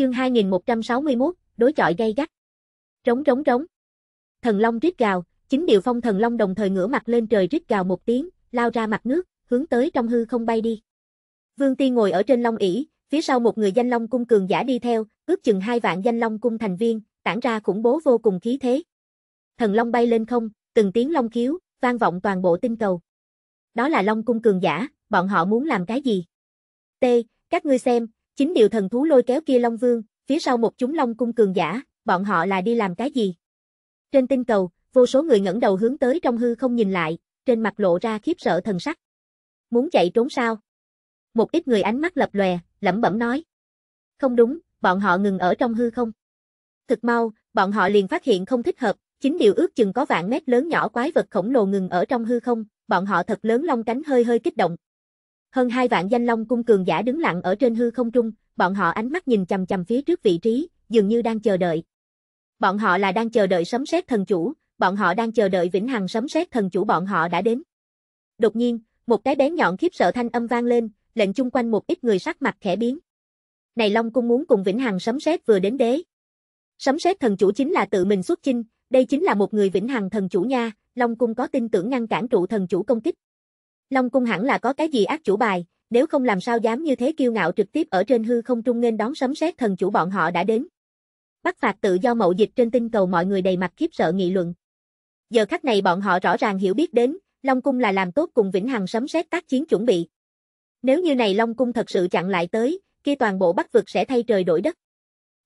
Chương 2161, đối chọi gay gắt. Trống trống trống. Thần Long rít gào, chính điều phong Thần Long đồng thời ngửa mặt lên trời rít gào một tiếng, lao ra mặt nước, hướng tới trong hư không bay đi. Vương Tiên ngồi ở trên Long ỷ, phía sau một người danh Long cung cường giả đi theo, ước chừng hai vạn danh Long cung thành viên, tản ra khủng bố vô cùng khí thế. Thần Long bay lên không, từng tiếng Long khiếu, vang vọng toàn bộ tinh cầu. Đó là Long cung cường giả, bọn họ muốn làm cái gì? T, các ngươi xem, Chính điều thần thú lôi kéo kia Long Vương, phía sau một chúng Long cung cường giả, bọn họ là đi làm cái gì? Trên tinh cầu, vô số người ngẩng đầu hướng tới trong hư không nhìn lại, trên mặt lộ ra khiếp sợ thần sắc. Muốn chạy trốn sao? Một ít người ánh mắt lập lòe, lẩm bẩm nói. Không đúng, bọn họ ngừng ở trong hư không. Thực mau, bọn họ liền phát hiện không thích hợp, chính điều ước chừng có vạn mét lớn nhỏ quái vật khổng lồ ngừng ở trong hư không, bọn họ thật lớn long cánh hơi hơi kích động, hơn hai vạn danh long cung cường giả đứng lặng ở trên hư không trung, bọn họ ánh mắt nhìn chằm chằm phía trước vị trí, dường như đang chờ đợi. Bọn họ là đang chờ đợi sấm sét thần chủ, bọn họ đang chờ đợi vĩnh hằng sấm sét thần chủ bọn họ đã đến. Đột nhiên, một cái bén nhọn khiếp sợ thanh âm vang lên, lệnh chung quanh một ít người sắc mặt khẽ biến. Này Long cung muốn cùng Vĩnh Hằng sấm sét vừa đến đế. Sấm sét thần chủ chính là tự mình xuất chinh, đây chính là một người Vĩnh Hằng thần chủ nha, Long cung có tin tưởng ngăn cản trụ thần chủ công kích. Long cung hẳn là có cái gì ác chủ bài, nếu không làm sao dám như thế kiêu ngạo trực tiếp ở trên hư không trung nên đón sấm sét thần chủ bọn họ đã đến. Bắt phạt tự do mậu dịch trên tinh cầu mọi người đầy mặt khiếp sợ nghị luận. Giờ khắc này bọn họ rõ ràng hiểu biết đến, Long cung là làm tốt cùng Vĩnh Hằng sấm sét tác chiến chuẩn bị. Nếu như này Long cung thật sự chặn lại tới, kia toàn bộ Bắc vực sẽ thay trời đổi đất.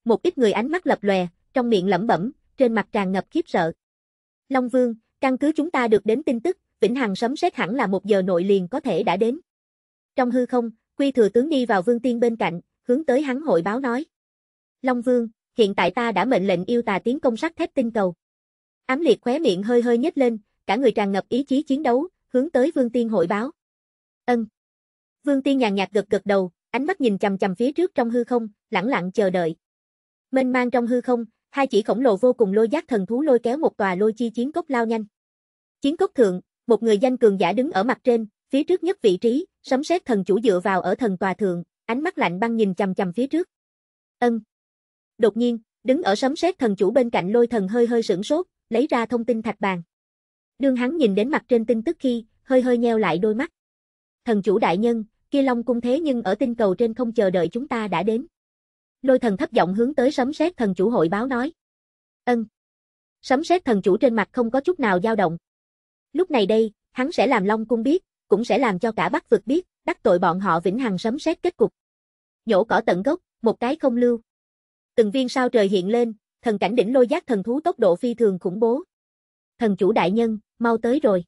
Một ít người ánh mắt lập lòe, trong miệng lẩm bẩm, trên mặt tràn ngập khiếp sợ. Long Vương, căn cứ chúng ta được đến tin tức, vĩnh hằng sấm sét hẳn là một giờ nội liền có thể đã đến. Trong hư không, Quy Thừa Tướng đi vào Vương Tiên bên cạnh, hướng tới hắn hội báo nói. Long Vương, hiện tại ta đã mệnh lệnh yêu tà tiến công sắc thép tinh cầu. Ám liệt khóe miệng hơi hơi nhếch lên, cả người tràn ngập ý chí chiến đấu, hướng tới Vương Tiên hội báo. Ân. Vương Tiên nhàn nhạt gật gật đầu, ánh mắt nhìn chằm chằm phía trước trong hư không, lặng lặng chờ đợi. Mênh mang trong hư không, hai chỉ khổng lồ vô cùng lôi giác thần thú lôi kéo một tòa lôi chi chiến cốc lao nhanh. Chiến cốc thượng, một người danh cường giả đứng ở mặt trên, phía trước nhất vị trí, sấm sét thần chủ dựa vào ở thần tòa thượng, ánh mắt lạnh băng nhìn chằm chằm phía trước. Ân. Đột nhiên, đứng ở sấm sét thần chủ bên cạnh lôi thần hơi hơi sửng sốt, lấy ra thông tin thạch bàn. Đương hắn nhìn đến mặt trên tin tức khi, hơi hơi nheo lại đôi mắt. Thần chủ đại nhân, kia Long cung thế nhưng ở tinh cầu trên không chờ đợi chúng ta đã đến. Lôi thần thấp giọng hướng tới sấm sét thần chủ hội báo nói. Ân. Sấm sét thần chủ trên mặt không có chút nào dao động, Lúc này đây, hắn sẽ làm Long Cung biết, cũng sẽ làm cho cả Bắc vực biết, đắc tội bọn họ vĩnh hằng sấm xét kết cục. Nhổ cỏ tận gốc, một cái không lưu. Từng viên sao trời hiện lên, thần cảnh đỉnh lôi giác thần thú tốc độ phi thường khủng bố. Thần chủ đại nhân, mau tới rồi.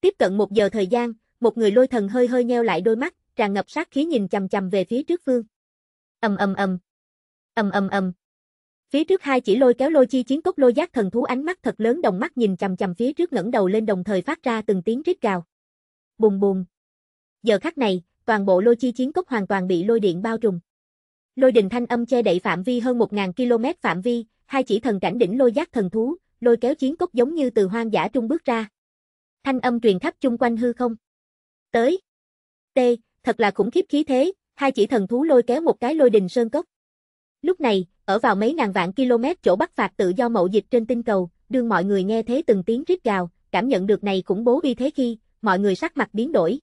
Tiếp cận một giờ thời gian, một người lôi thần hơi hơi nheo lại đôi mắt, tràn ngập sát khí nhìn chằm chằm về phía trước phương. Ầm ầm ầm. Ầm ầm ầm. Phía trước hai chỉ lôi kéo lôi chi chiến cốc lôi giác thần thú ánh mắt thật lớn đồng mắt nhìn chằm chằm phía trước ngẩng đầu lên đồng thời phát ra từng tiếng rít gào. Bùm bùm. Giờ khắc này, toàn bộ lôi chi chiến cốc hoàn toàn bị lôi điện bao trùm. Lôi đình thanh âm che đậy phạm vi hơn 1000 km phạm vi, hai chỉ thần cảnh đỉnh lôi giác thần thú, lôi kéo chiến cốc giống như từ hoang dã trung bước ra. Thanh âm truyền khắp chung quanh hư không. Tới. T, thật là khủng khiếp khí thế, hai chỉ thần thú lôi kéo một cái lôi đình sơn cốc. Lúc này, ở vào mấy ngàn vạn km chỗ bắt phạt tự do mậu dịch trên tinh cầu, đương mọi người nghe thế từng tiếng rít gào, cảm nhận được này cũng bố uy thế khi, mọi người sắc mặt biến đổi.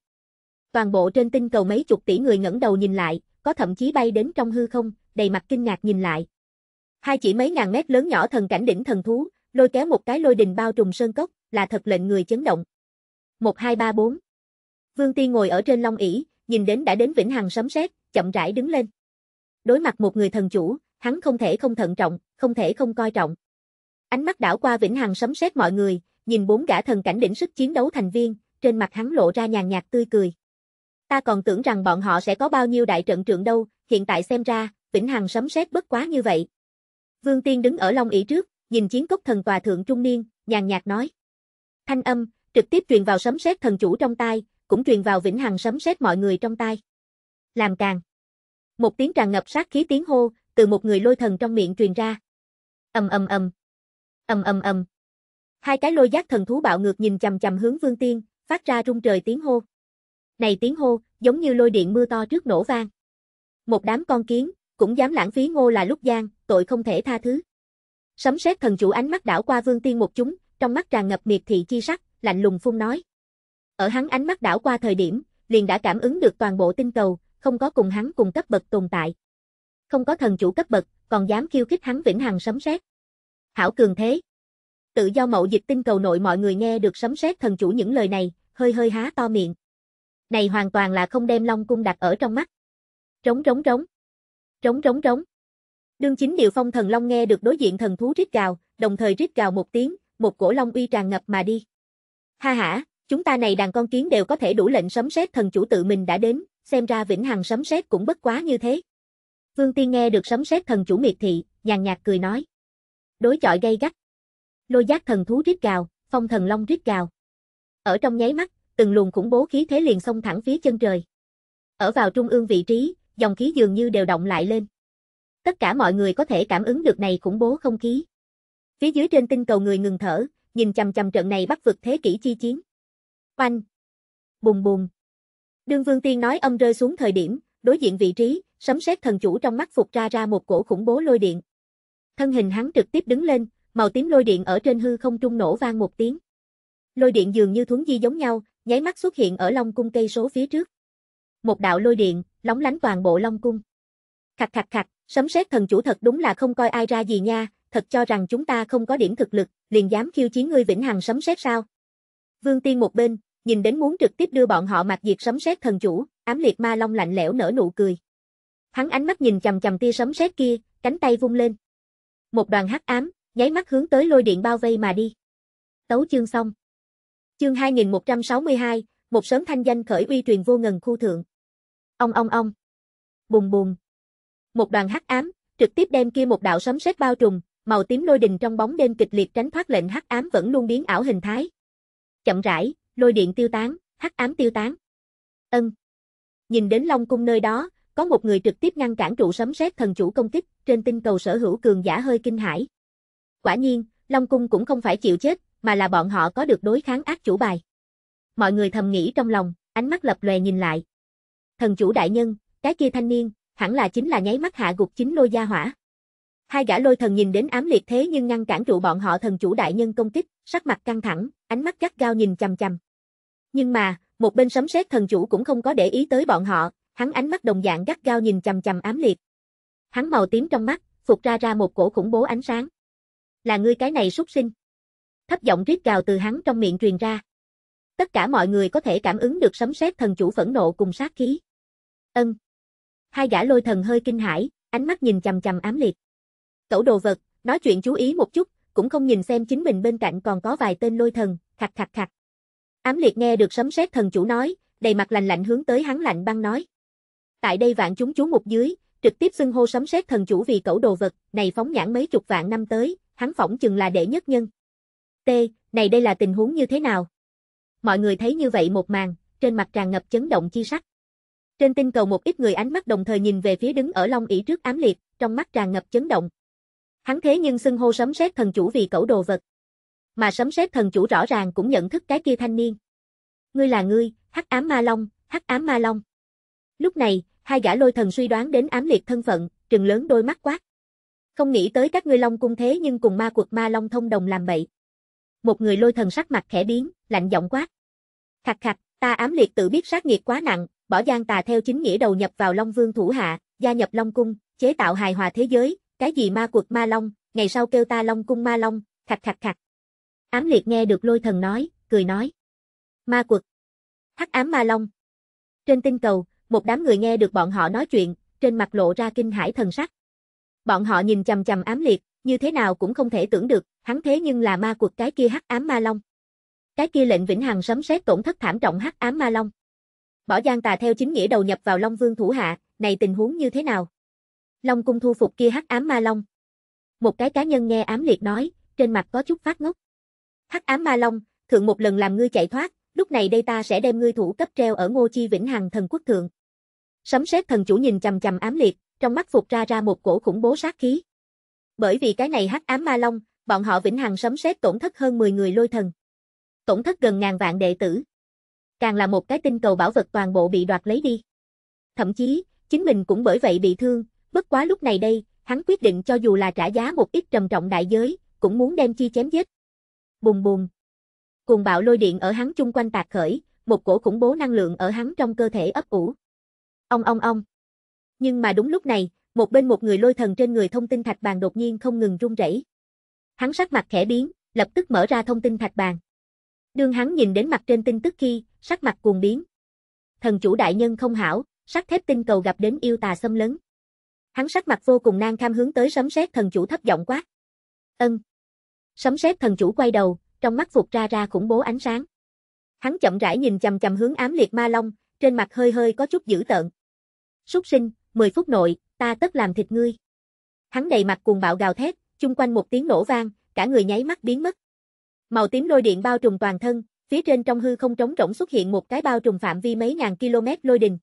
Toàn bộ trên tinh cầu mấy chục tỷ người ngẩng đầu nhìn lại, có thậm chí bay đến trong hư không, đầy mặt kinh ngạc nhìn lại. Hai chỉ mấy ngàn mét lớn nhỏ thần cảnh đỉnh thần thú, lôi kéo một cái lôi đình bao trùm sơn cốc, là thật lệnh người chấn động. 1 2 3 4. Vương ti ngồi ở trên long ỷ, nhìn đến đã đến vĩnh hằng sấm sét, chậm rãi đứng lên. Đối mặt một người thần chủ, hắn không thể không thận trọng, không thể không coi trọng. Ánh mắt đảo qua Vĩnh Hằng sấm xét mọi người, nhìn bốn gã thần cảnh đỉnh sức chiến đấu thành viên, trên mặt hắn lộ ra nhàn nhạt tươi cười. Ta còn tưởng rằng bọn họ sẽ có bao nhiêu đại trận trưởng đâu, hiện tại xem ra, Vĩnh Hằng sấm xét bất quá như vậy. Vương Tiên đứng ở Long ỷ trước, nhìn chiến cốc thần tòa thượng trung niên, nhàn nhạt nói. Thanh âm trực tiếp truyền vào sấm xét thần chủ trong tai, cũng truyền vào Vĩnh Hằng sấm xét mọi người trong tai. Làm càng. Một tiếng tràn ngập sát khí tiếng hô, từ một người lôi thần trong miệng truyền ra. Ầm ầm ầm. Ầm ầm ầm. Hai cái lôi giác thần thú bạo ngược nhìn chằm chằm hướng Vương Tiên, phát ra rung trời tiếng hô. Này tiếng hô, giống như lôi điện mưa to trước nổ vang. Một đám con kiến, cũng dám lãng phí ngô là lúc gian, tội không thể tha thứ. Sấm sét thần chủ ánh mắt đảo qua Vương Tiên một chúng, trong mắt tràn ngập miệt thị chi sắc, lạnh lùng phun nói. Ở hắn ánh mắt đảo qua thời điểm, liền đã cảm ứng được toàn bộ tinh cầu, không có cùng hắn cùng cấp bậc tồn tại không có thần chủ cấp bậc, còn dám khiêu khích hắn vĩnh hằng sấm sét. Hảo cường thế. Tự do mậu dịch tinh cầu nội mọi người nghe được sấm sét thần chủ những lời này, hơi hơi há to miệng. Này hoàn toàn là không đem Long cung đặt ở trong mắt. Trống trống trống. Trống trống trống. Đương chính điều phong thần long nghe được đối diện thần thú rít gào, đồng thời rít gào một tiếng, một cổ long uy tràn ngập mà đi. Ha ha, chúng ta này đàn con kiến đều có thể đủ lệnh sấm sét thần chủ tự mình đã đến, xem ra vĩnh hằng sấm sét cũng bất quá như thế. Vương Tiên nghe được sấm sét thần chủ miệt thị, nhàn nhạt cười nói. Đối chọi gây gắt. Lôi giác thần thú rít gào, phong thần long rít gào. Ở trong nháy mắt, từng luồng khủng bố khí thế liền xông thẳng phía chân trời. Ở vào trung ương vị trí, dòng khí dường như đều động lại lên. Tất cả mọi người có thể cảm ứng được này khủng bố không khí. Phía dưới trên tinh cầu người ngừng thở, nhìn chằm chằm trận này bắt vực thế kỷ chi chiến. Oanh! Bùng bùng! Đương Vương Tiên nói âm rơi xuống thời điểm, đối diện vị trí, sấm sét thần chủ trong mắt phục ra ra một cổ khủng bố lôi điện. Thân hình hắn trực tiếp đứng lên, màu tím lôi điện ở trên hư không trung nổ vang một tiếng. Lôi điện dường như thuấn di giống nhau, nháy mắt xuất hiện ở Long cung cây số phía trước. Một đạo lôi điện, lóng lánh toàn bộ Long cung. Khạch khạch khạch, sấm sét thần chủ thật đúng là không coi ai ra gì nha, thật cho rằng chúng ta không có điểm thực lực, liền dám khiêu chiến ngươi vĩnh hằng sấm sét sao? Vương Tiên một bên, nhìn đến muốn trực tiếp đưa bọn họ mặc diệt sấm sét thần chủ, ám liệt ma long lạnh lẽo nở nụ cười. Hắn ánh mắt nhìn chằm chằm tia sấm sét kia, cánh tay vung lên. Một đoàn hắc ám, nháy mắt hướng tới lôi điện bao vây mà đi. Tấu chương xong. Chương 2162, một sớm thanh danh khởi uy truyền vô ngần khu thượng. Ông ông ông. Bùng bùng. Một đoàn hắc ám, trực tiếp đem kia một đạo sấm sét bao trùm, màu tím lôi đình trong bóng đêm kịch liệt tránh thoát lệnh hắc ám vẫn luôn biến ảo hình thái. Chậm rãi, lôi điện tiêu tán, hắc ám tiêu tán. Ân. Nhìn đến Long cung nơi đó, có một người trực tiếp ngăn cản trụ sấm sét thần chủ công kích, trên tinh cầu sở hữu cường giả hơi kinh hãi. Quả nhiên, Long Cung cũng không phải chịu chết, mà là bọn họ có được đối kháng ác chủ bài. Mọi người thầm nghĩ trong lòng, ánh mắt lập lòe nhìn lại. Thần chủ đại nhân, cái kia thanh niên, hẳn là chính là nháy mắt hạ gục chính lôi gia hỏa. Hai gã lôi thần nhìn đến ám liệt thế nhưng ngăn cản trụ bọn họ thần chủ đại nhân công kích, sắc mặt căng thẳng, ánh mắt gắt gao nhìn chằm chằm. Nhưng mà, một bên sấm sét thần chủ cũng không có để ý tới bọn họ, Hắn ánh mắt đồng dạng gắt gao nhìn chằm chằm ám liệt. Hắn màu tím trong mắt, phục ra ra một cổ khủng bố ánh sáng. Là ngươi cái này xuất sinh. Thấp giọng rít gào từ hắn trong miệng truyền ra. Tất cả mọi người có thể cảm ứng được sấm sét thần chủ phẫn nộ cùng sát khí. Ân. Hai gã lôi thần hơi kinh hãi, ánh mắt nhìn chằm chằm ám liệt. Cẩu đồ vật, nói chuyện chú ý một chút, cũng không nhìn xem chính mình bên cạnh còn có vài tên lôi thần, khặt khặt khặt. Ám liệt nghe được sấm sét thần chủ nói, đầy mặt lạnh lạnh hướng tới hắn lạnh băng nói. Tại đây vạn chúng chú mục dưới, trực tiếp xưng hô sấm sét thần chủ vì cẩu đồ vật, này phóng nhãn mấy chục vạn năm tới, hắn phỏng chừng là đệ nhất nhân. T, này đây là tình huống như thế nào? Mọi người thấy như vậy một màn, trên mặt tràn ngập chấn động chi sắc. Trên tinh cầu một ít người ánh mắt đồng thời nhìn về phía đứng ở Long ỷ trước ám liệt, trong mắt tràn ngập chấn động. Hắn thế nhưng xưng hô sấm sét thần chủ vì cẩu đồ vật. Mà sấm sét thần chủ rõ ràng cũng nhận thức cái kia thanh niên. Ngươi là ngươi, Hắc Ám Ma Long, Hắc Ám Ma Long. Lúc này, Hai gã lôi thần suy đoán đến ám liệt thân phận, trừng lớn đôi mắt quát. Không nghĩ tới các ngươi long cung thế nhưng cùng ma quật ma long thông đồng làm bậy. Một người lôi thần sắc mặt khẽ biến, lạnh giọng quát. Khặt khặt, ta ám liệt tự biết sát nghiệt quá nặng, bỏ gian tà theo chính nghĩa đầu nhập vào Long Vương thủ hạ, gia nhập Long Cung, chế tạo hài hòa thế giới, cái gì ma quật ma Long, ngày sau kêu ta Long Cung ma Long, khặt khặt khặt. Ám liệt nghe được lôi thần nói, cười nói. Ma quật. Hắc ám ma Long. Trên tinh cầu, một đám người nghe được bọn họ nói chuyện, trên mặt lộ ra kinh hải thần sắc. Bọn họ nhìn chầm chầm ám liệt, như thế nào cũng không thể tưởng được, hắn thế nhưng là ma cuộc cái kia hắc ám ma long. Cái kia lệnh vĩnh hằng sấm sét tổn thất thảm trọng hắc ám ma long. Bỏ Giang Tà theo chính nghĩa đầu nhập vào Long Vương thủ hạ, này tình huống như thế nào? Long cung thu phục kia hắc ám ma long. Một cái cá nhân nghe ám liệt nói, trên mặt có chút phát ngốc. Hắc ám ma long, thượng một lần làm ngươi chạy thoát, lúc này đây ta sẽ đem ngươi thủ cấp treo ở Ngô Chi Vĩnh Hằng thần quốc thượng. Sấm sét thần chủ nhìn chằm chằm ám liệt, trong mắt phục ra ra một cổ khủng bố sát khí. Bởi vì cái này hắc ám ma long, bọn họ vĩnh hằng sấm sét tổn thất hơn 10 người lôi thần. Tổn thất gần ngàn vạn đệ tử. Càng là một cái tinh cầu bảo vật toàn bộ bị đoạt lấy đi. Thậm chí, chính mình cũng bởi vậy bị thương, bất quá lúc này đây, hắn quyết định cho dù là trả giá một ít trầm trọng đại giới, cũng muốn đem chi chém giết. Bùng bùng. Cuồng bạo lôi điện ở hắn chung quanh tạc khởi, một cổ khủng bố năng lượng ở hắn trong cơ thể ấp ủ ong ong ong. Nhưng mà đúng lúc này, một bên một người lôi thần trên người thông tin thạch bàn đột nhiên không ngừng rung rẩy. Hắn sắc mặt khẽ biến, lập tức mở ra thông tin thạch bàn. Đương hắn nhìn đến mặt trên tin tức khi, sắc mặt cuồng biến. Thần chủ đại nhân không hảo, sắc thép tinh cầu gặp đến yêu tà xâm lấn. Hắn sắc mặt vô cùng nang kham hướng tới sấm sét thần chủ thấp giọng quát. Ân. Sấm sét thần chủ quay đầu, trong mắt phục ra ra khủng bố ánh sáng. Hắn chậm rãi nhìn chằm chằm hướng ám liệt ma long, trên mặt hơi hơi có chút dữ tợn súc sinh, 10 phút nội, ta tất làm thịt ngươi. Hắn đầy mặt cuồng bạo gào thét, chung quanh một tiếng nổ vang, cả người nháy mắt biến mất. Màu tím lôi điện bao trùm toàn thân, phía trên trong hư không trống rỗng xuất hiện một cái bao trùm phạm vi mấy ngàn km lôi đình.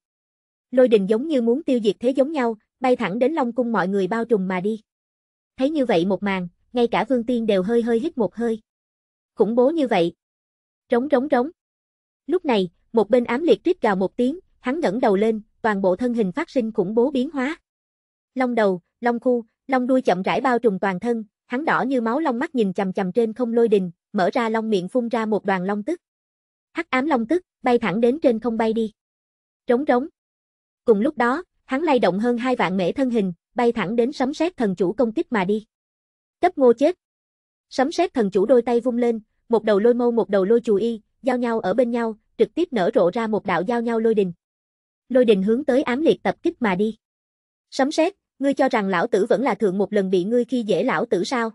Lôi đình giống như muốn tiêu diệt thế giống nhau, bay thẳng đến Long cung mọi người bao trùm mà đi. Thấy như vậy một màn, ngay cả Vương Tiên đều hơi hơi hít một hơi. Khủng bố như vậy. Trống trống trống. Lúc này, một bên ám liệt rít gào một tiếng, hắn ngẩng đầu lên, toàn bộ thân hình phát sinh khủng bố biến hóa. Long đầu, long khu, long đuôi chậm rãi bao trùm toàn thân, hắn đỏ như máu long mắt nhìn chằm chằm trên không lôi đình, mở ra long miệng phun ra một đoàn long tức. Hắc ám long tức bay thẳng đến trên không bay đi. Trống trống. Cùng lúc đó, hắn lay động hơn hai vạn mễ thân hình, bay thẳng đến sấm sét thần chủ công kích mà đi. Cấp ngô chết. Sấm sét thần chủ đôi tay vung lên, một đầu lôi mâu một đầu lôi chù y, giao nhau ở bên nhau, trực tiếp nở rộ ra một đạo giao nhau lôi đình lôi đình hướng tới ám liệt tập kích mà đi. Sấm sét, ngươi cho rằng lão tử vẫn là thượng một lần bị ngươi khi dễ lão tử sao?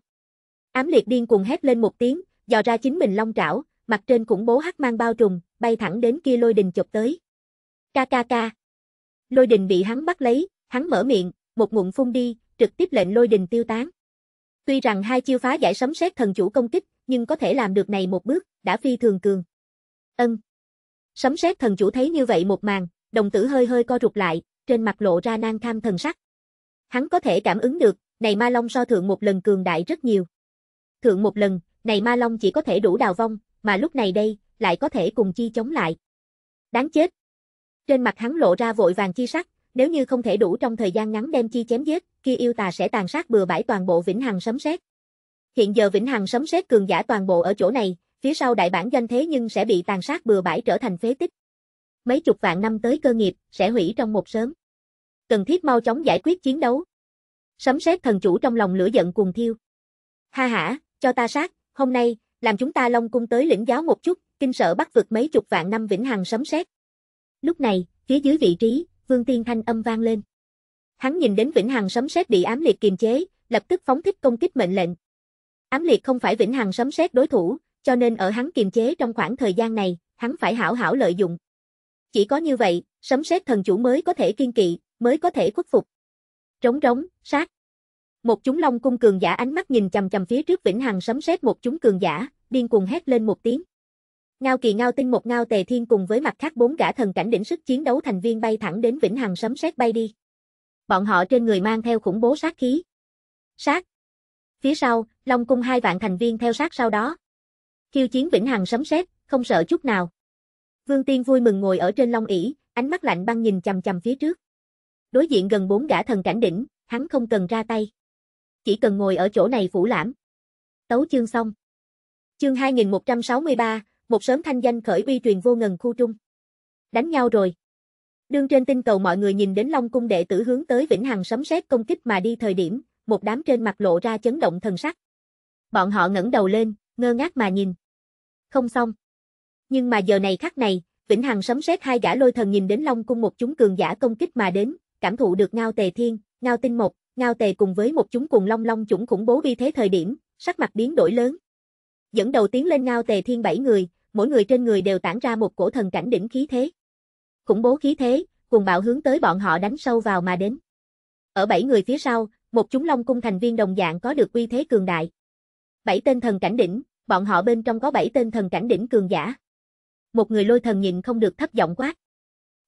Ám liệt điên cuồng hét lên một tiếng, dò ra chính mình long trảo, mặt trên cũng bố hắc mang bao trùm, bay thẳng đến kia lôi đình chụp tới. Ca ca ca. Lôi đình bị hắn bắt lấy, hắn mở miệng, một ngụm phun đi, trực tiếp lệnh lôi đình tiêu tán. Tuy rằng hai chiêu phá giải sấm sét thần chủ công kích, nhưng có thể làm được này một bước, đã phi thường cường. Ân. Sấm sét thần chủ thấy như vậy một màn, đồng tử hơi hơi co rụt lại, trên mặt lộ ra nang tham thần sắc. Hắn có thể cảm ứng được, này ma long so thượng một lần cường đại rất nhiều. Thượng một lần, này ma long chỉ có thể đủ đào vong, mà lúc này đây, lại có thể cùng chi chống lại. Đáng chết. Trên mặt hắn lộ ra vội vàng chi sắc, nếu như không thể đủ trong thời gian ngắn đem chi chém giết, kia yêu tà sẽ tàn sát bừa bãi toàn bộ vĩnh hằng sấm sét. Hiện giờ vĩnh hằng sấm sét cường giả toàn bộ ở chỗ này, phía sau đại bản danh thế nhưng sẽ bị tàn sát bừa bãi trở thành phế tích mấy chục vạn năm tới cơ nghiệp, sẽ hủy trong một sớm. Cần thiết mau chóng giải quyết chiến đấu. Sấm sét thần chủ trong lòng lửa giận cuồng thiêu. Ha ha, cho ta sát, hôm nay, làm chúng ta long cung tới lĩnh giáo một chút, kinh sợ bắt vực mấy chục vạn năm vĩnh hằng sấm sét. Lúc này, phía dưới vị trí, Vương Tiên Thanh âm vang lên. Hắn nhìn đến Vĩnh Hằng Sấm Sét bị ám liệt kiềm chế, lập tức phóng thích công kích mệnh lệnh. Ám liệt không phải Vĩnh Hằng Sấm Sét đối thủ, cho nên ở hắn kiềm chế trong khoảng thời gian này, hắn phải hảo hảo lợi dụng. Chỉ có như vậy, sấm sét thần chủ mới có thể kiên kỵ, mới có thể khuất phục. Trống rống, sát. Một chúng long cung cường giả ánh mắt nhìn chằm chằm phía trước Vĩnh Hằng sấm sét một chúng cường giả, điên cuồng hét lên một tiếng. Ngao Kỳ Ngao Tinh một Ngao Tề Thiên cùng với mặt khác bốn gã thần cảnh đỉnh sức chiến đấu thành viên bay thẳng đến Vĩnh Hằng sấm sét bay đi. Bọn họ trên người mang theo khủng bố sát khí. Sát. Phía sau, Long cung hai vạn thành viên theo sát sau đó. Khiêu chiến Vĩnh Hằng sấm sét, không sợ chút nào. Vương Tiên vui mừng ngồi ở trên long ỷ, ánh mắt lạnh băng nhìn chằm chằm phía trước. Đối diện gần bốn gã thần cảnh đỉnh, hắn không cần ra tay. Chỉ cần ngồi ở chỗ này phủ lãm. Tấu chương xong. Chương 2163, một sớm thanh danh khởi uy truyền vô ngần khu trung. Đánh nhau rồi. Đương trên tinh cầu mọi người nhìn đến Long cung đệ tử hướng tới Vĩnh Hằng sấm sét công kích mà đi thời điểm, một đám trên mặt lộ ra chấn động thần sắc. Bọn họ ngẩng đầu lên, ngơ ngác mà nhìn. Không xong. Nhưng mà giờ này khắc này, Vĩnh Hằng sấm sét hai gã lôi thần nhìn đến Long cung một chúng cường giả công kích mà đến, cảm thụ được ngao tề thiên, ngao tinh mộc, ngao tề cùng với một chúng cùng long long chủng khủng bố vi thế thời điểm, sắc mặt biến đổi lớn. Dẫn đầu tiến lên ngao tề thiên bảy người, mỗi người trên người đều tản ra một cổ thần cảnh đỉnh khí thế. Khủng bố khí thế, cùng bạo hướng tới bọn họ đánh sâu vào mà đến. Ở bảy người phía sau, một chúng long cung thành viên đồng dạng có được uy thế cường đại. Bảy tên thần cảnh đỉnh, bọn họ bên trong có bảy tên thần cảnh đỉnh cường giả một người lôi thần nhìn không được thấp giọng quát.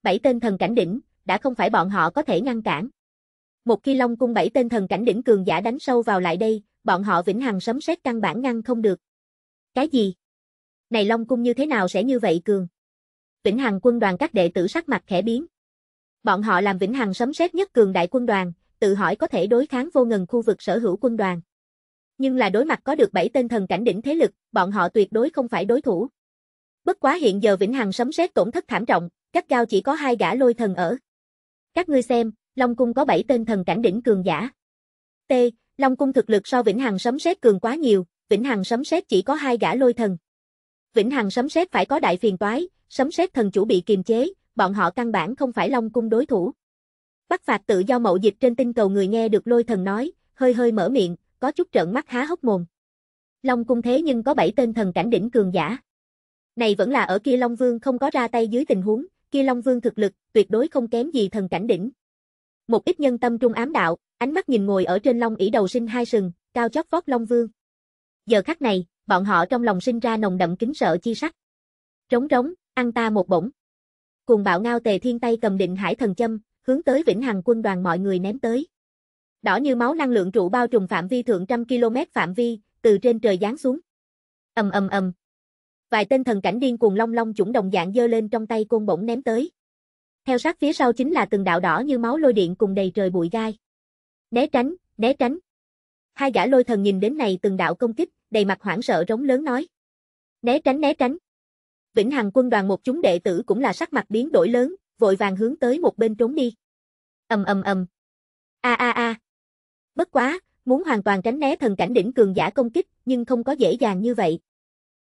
Bảy tên thần cảnh đỉnh, đã không phải bọn họ có thể ngăn cản. Một khi Long cung bảy tên thần cảnh đỉnh cường giả đánh sâu vào lại đây, bọn họ vĩnh hằng sấm sét căn bản ngăn không được. Cái gì? Này Long cung như thế nào sẽ như vậy cường? Vĩnh hằng quân đoàn các đệ tử sắc mặt khẽ biến. Bọn họ làm vĩnh hằng sấm sét nhất cường đại quân đoàn, tự hỏi có thể đối kháng vô ngần khu vực sở hữu quân đoàn. Nhưng là đối mặt có được bảy tên thần cảnh đỉnh thế lực, bọn họ tuyệt đối không phải đối thủ. Bất quá hiện giờ Vĩnh Hằng sấm sét tổn thất thảm trọng, các cao chỉ có hai gã lôi thần ở. Các ngươi xem, Long cung có bảy tên thần cảnh đỉnh cường giả. T, Long cung thực lực so Vĩnh Hằng sấm sét cường quá nhiều, Vĩnh Hằng sấm sét chỉ có hai gã lôi thần. Vĩnh Hằng sấm sét phải có đại phiền toái, sấm sét thần chủ bị kiềm chế, bọn họ căn bản không phải Long cung đối thủ. Bắc phạt tự do mậu dịch trên tinh cầu người nghe được lôi thần nói, hơi hơi mở miệng, có chút trợn mắt há hốc mồm. Long cung thế nhưng có bảy tên thần cảnh đỉnh cường giả. Này vẫn là ở kia Long Vương không có ra tay dưới tình huống, kia Long Vương thực lực, tuyệt đối không kém gì thần cảnh đỉnh. Một ít nhân tâm trung ám đạo, ánh mắt nhìn ngồi ở trên Long ỷ đầu sinh hai sừng, cao chót vót Long Vương. Giờ khắc này, bọn họ trong lòng sinh ra nồng đậm kính sợ chi sắc. Trống trống, ăn ta một bổng. Cùng bạo ngao tề thiên tay cầm định hải thần châm, hướng tới Vĩnh Hằng quân đoàn mọi người ném tới. Đỏ như máu năng lượng trụ bao trùm phạm vi thượng trăm km phạm vi, từ trên trời giáng xuống. Ầm ầm ầm, vài tên thần cảnh điên cuồng long long chủng đồng dạng dơ lên trong tay côn bổng ném tới. Theo sát phía sau chính là từng đạo đỏ như máu lôi điện cùng đầy trời bụi gai. Né tránh, né tránh. Hai gã lôi thần nhìn đến này từng đạo công kích, đầy mặt hoảng sợ rống lớn nói. Né tránh né tránh. Vĩnh Hằng quân đoàn một chúng đệ tử cũng là sắc mặt biến đổi lớn, vội vàng hướng tới một bên trốn đi. Ầm ầm ầm. A a a. Bất quá, muốn hoàn toàn tránh né thần cảnh đỉnh cường giả công kích, nhưng không có dễ dàng như vậy.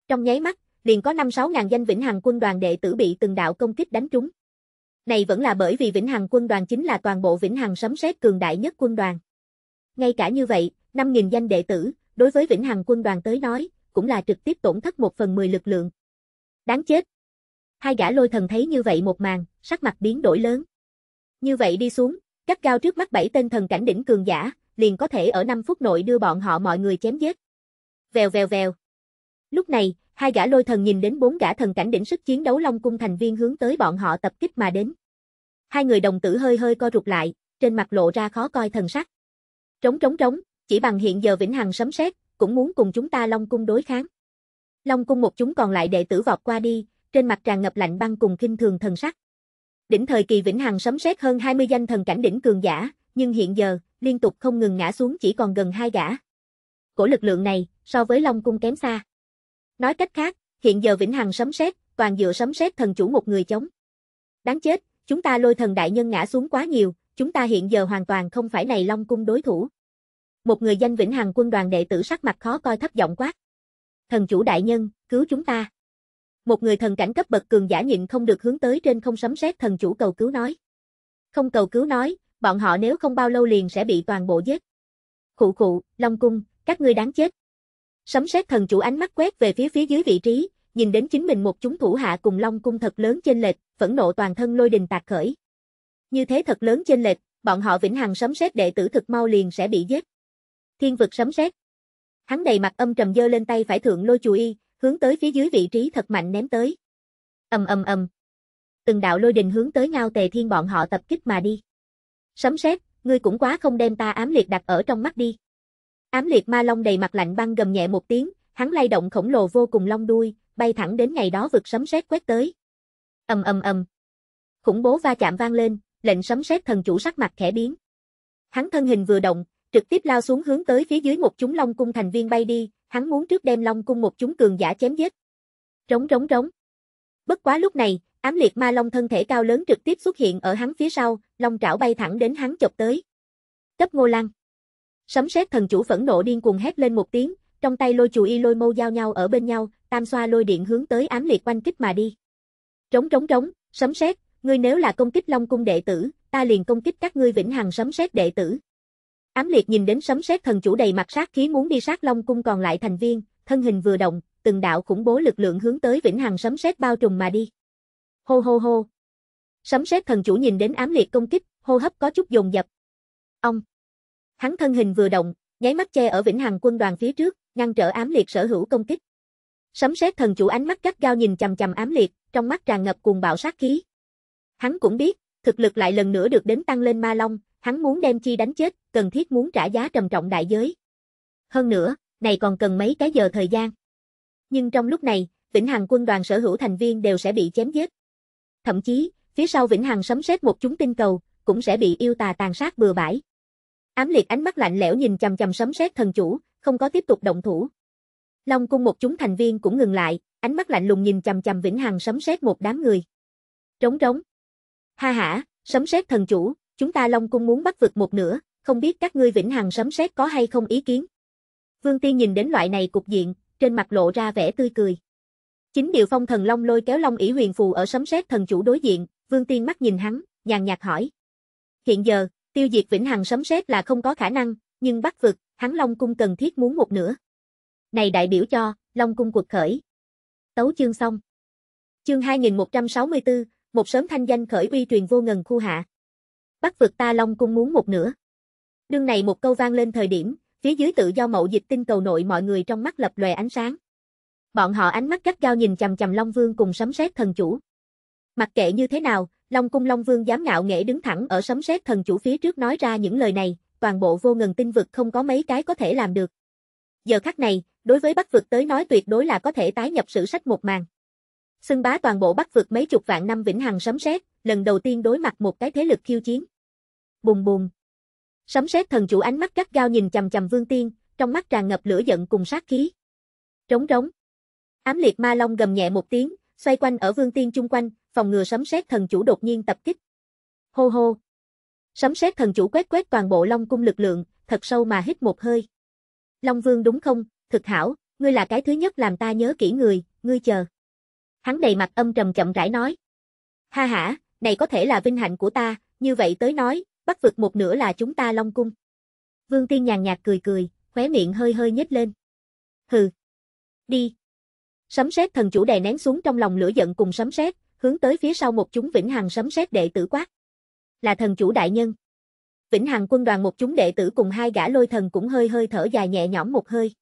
Trong nháy mắt, liền có 5-6 ngàn danh Vĩnh Hằng quân đoàn đệ tử bị từng đạo công kích đánh trúng. Này vẫn là bởi vì Vĩnh Hằng quân đoàn chính là toàn bộ Vĩnh Hằng sấm sét cường đại nhất quân đoàn. Ngay cả như vậy, 5.000 danh đệ tử, đối với Vĩnh Hằng quân đoàn tới nói, cũng là trực tiếp tổn thất một phần 10 lực lượng. Đáng chết. Hai gã lôi thần thấy như vậy một màn, sắc mặt biến đổi lớn. Như vậy đi xuống, cắt cao trước mắt bảy tên thần cảnh đỉnh cường giả, liền có thể ở 5 phút nội đưa bọn họ mọi người chém giết. Vèo vèo vèo. Lúc này, Hai gã lôi thần nhìn đến bốn gã thần cảnh đỉnh sức chiến đấu Long cung thành viên hướng tới bọn họ tập kích mà đến. Hai người đồng tử hơi hơi co rụt lại, trên mặt lộ ra khó coi thần sắc. Trống trống trống, chỉ bằng hiện giờ Vĩnh Hằng sấm sét, cũng muốn cùng chúng ta Long cung đối kháng. Long cung một chúng còn lại đệ tử vọt qua đi, trên mặt tràn ngập lạnh băng cùng kinh thường thần sắc. Đỉnh thời kỳ Vĩnh Hằng sấm sét hơn 20 danh thần cảnh đỉnh cường giả, nhưng hiện giờ, liên tục không ngừng ngã xuống chỉ còn gần hai gã. Cổ lực lượng này, so với Long cung kém xa. Nói cách khác, hiện giờ Vĩnh Hằng sấm sét, toàn dựa sấm sét thần chủ một người chống. Đáng chết, chúng ta lôi thần đại nhân ngã xuống quá nhiều, chúng ta hiện giờ hoàn toàn không phải này Long cung đối thủ. Một người danh Vĩnh Hằng quân đoàn đệ tử sắc mặt khó coi thấp giọng quát. Thần chủ đại nhân, cứu chúng ta. Một người thần cảnh cấp bậc cường giả nhịn không được hướng tới trên không sấm sét thần chủ cầu cứu nói. Không cầu cứu nói, bọn họ nếu không bao lâu liền sẽ bị toàn bộ giết. Khụ khụ, Long cung, các ngươi đáng chết, Sấm sét thần chủ ánh mắt quét về phía phía dưới vị trí, nhìn đến chính mình một chúng thủ hạ cùng Long cung thật lớn trên lệch, phẫn nộ toàn thân lôi đình tạc khởi. Như thế thật lớn trên lệch, bọn họ vĩnh hằng sấm sét đệ tử thực mau liền sẽ bị giết. Thiên vực sấm sét. Hắn đầy mặt âm trầm dơ lên tay phải thượng lôi chùy y, hướng tới phía dưới vị trí thật mạnh ném tới. Ầm ầm ầm. Từng đạo lôi đình hướng tới Ngao Tề Thiên bọn họ tập kích mà đi. Sấm sét, ngươi cũng quá không đem ta ám liệt đặt ở trong mắt đi. Ám liệt ma long đầy mặt lạnh băng gầm nhẹ một tiếng, hắn lay động khổng lồ vô cùng long đuôi, bay thẳng đến ngày đó vực sấm sét quét tới. Ầm ầm ầm. Khủng bố va chạm vang lên, lệnh sấm sét thần chủ sắc mặt khẽ biến. Hắn thân hình vừa động, trực tiếp lao xuống hướng tới phía dưới một chúng long cung thành viên bay đi, hắn muốn trước đem long cung một chúng cường giả chém giết. Rống rống rống. Bất quá lúc này, ám liệt ma long thân thể cao lớn trực tiếp xuất hiện ở hắn phía sau, long trảo bay thẳng đến hắn chọc tới. Cấp Ngô Lăng. Sấm sét thần chủ phẫn nộ điên cuồng hét lên một tiếng, trong tay lôi chù y lôi mâu giao nhau ở bên nhau, tam xoa lôi điện hướng tới ám liệt quanh kích mà đi. Trống trống trống, sấm sét, ngươi nếu là công kích Long cung đệ tử, ta liền công kích các ngươi vĩnh hằng sấm sét đệ tử. Ám liệt nhìn đến sấm sét thần chủ đầy mặt sát khí muốn đi sát Long cung còn lại thành viên, thân hình vừa động, từng đạo khủng bố lực lượng hướng tới vĩnh hằng sấm sét bao trùm mà đi. Hô hô hô. Sấm sét thần chủ nhìn đến ám liệt công kích, hô hấp có chút dồn dập. Ông Hắn thân hình vừa động, nháy mắt che ở Vĩnh Hằng quân đoàn phía trước, ngăn trở ám liệt sở hữu công kích. Sấm sét thần chủ ánh mắt gắt gao nhìn chằm chằm ám liệt, trong mắt tràn ngập cuồng bạo sát khí. Hắn cũng biết, thực lực lại lần nữa được đến tăng lên Ma Long, hắn muốn đem chi đánh chết, cần thiết muốn trả giá trầm trọng đại giới. Hơn nữa, này còn cần mấy cái giờ thời gian. Nhưng trong lúc này, Vĩnh Hằng quân đoàn sở hữu thành viên đều sẽ bị chém giết. Thậm chí, phía sau Vĩnh Hằng sấm sét một chúng tinh cầu, cũng sẽ bị yêu tà tàn sát bừa bãi. Ám liệt ánh mắt lạnh lẽo nhìn chằm chằm sấm sét thần chủ, không có tiếp tục động thủ. Long cung một chúng thành viên cũng ngừng lại, ánh mắt lạnh lùng nhìn chằm chằm Vĩnh Hằng sấm sét một đám người. Trống trống. Ha ha, sấm sét thần chủ, chúng ta Long cung muốn bắt vực một nửa, không biết các ngươi Vĩnh Hằng sấm sét có hay không ý kiến. Vương Tiên nhìn đến loại này cục diện, trên mặt lộ ra vẻ tươi cười. Chính điều phong thần long lôi kéo Long ỷ huyền phù ở sấm sét thần chủ đối diện, Vương Tiên mắt nhìn hắn, nhàn nhạt hỏi. Hiện giờ, Tiêu diệt vĩnh hằng sấm sét là không có khả năng, nhưng bắt vực, hắn Long Cung cần thiết muốn một nửa. Này đại biểu cho, Long Cung cuộc khởi. Tấu chương xong. Chương 2164, một sớm thanh danh khởi uy truyền vô ngần khu hạ. Bắt vực ta Long Cung muốn một nửa. Đương này một câu vang lên thời điểm, phía dưới tự do mậu dịch tinh cầu nội mọi người trong mắt lập lòe ánh sáng. Bọn họ ánh mắt gắt gao nhìn chằm chằm Long Vương cùng sấm sét thần chủ. Mặc kệ như thế nào, Long cung Long Vương dám ngạo nghễ đứng thẳng ở sấm sét thần chủ phía trước nói ra những lời này, toàn bộ vô ngần tinh vực không có mấy cái có thể làm được. Giờ khắc này, đối với Bắc vực tới nói tuyệt đối là có thể tái nhập sử sách một màn. Xưng bá toàn bộ Bắc vực mấy chục vạn năm vĩnh hằng sấm sét, lần đầu tiên đối mặt một cái thế lực khiêu chiến. Bùng bùng. Sấm sét thần chủ ánh mắt gắt gao nhìn chằm chằm Vương Tiên, trong mắt tràn ngập lửa giận cùng sát khí. Trống trống. Ám liệt ma long gầm nhẹ một tiếng, xoay quanh ở Vương Tiên chung quanh, phòng ngừa sấm sét thần chủ đột nhiên tập kích. Hô hô. Sấm sét thần chủ quét quét toàn bộ Long cung lực lượng, thật sâu mà hít một hơi. Long Vương đúng không, thực hảo, ngươi là cái thứ nhất làm ta nhớ kỹ người, ngươi chờ. Hắn đầy mặt âm trầm chậm rãi nói. Ha ha, này có thể là vinh hạnh của ta, như vậy tới nói, bắt vực một nửa là chúng ta Long Cung. Vương Tiên nhàn nhạt cười cười, khóe miệng hơi hơi nhếch lên. Hừ. Đi. Sấm sét thần chủ đè nén xuống trong lòng lửa giận cùng sấm sét, hướng tới phía sau một chúng Vĩnh Hằng sấm sét đệ tử quát. Là thần chủ đại nhân. Vĩnh Hằng quân đoàn một chúng đệ tử cùng hai gã lôi thần cũng hơi hơi thở dài nhẹ nhõm một hơi.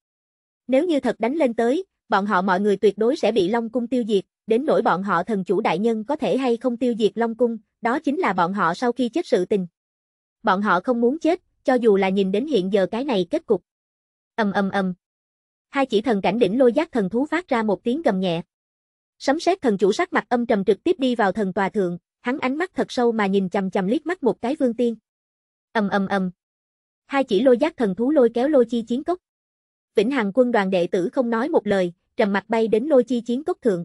Nếu như thật đánh lên tới, bọn họ mọi người tuyệt đối sẽ bị Long cung tiêu diệt, đến nỗi bọn họ thần chủ đại nhân có thể hay không tiêu diệt Long cung, đó chính là bọn họ sau khi chết sự tình. Bọn họ không muốn chết, cho dù là nhìn đến hiện giờ cái này kết cục. Ầm ầm ầm. Hai chỉ thần cảnh đỉnh lôi giác thần thú phát ra một tiếng gầm nhẹ. Sấm sét thần chủ sắc mặt âm trầm trực tiếp đi vào thần tòa thượng, hắn ánh mắt thật sâu mà nhìn chằm chằm liếc mắt một cái vương tiên. Ầm ầm ầm. Hai chỉ lôi giác thần thú lôi kéo lôi chi chiến cốc. Vĩnh Hằng quân đoàn đệ tử không nói một lời, trầm mặt bay đến lôi chi chiến cốc thượng.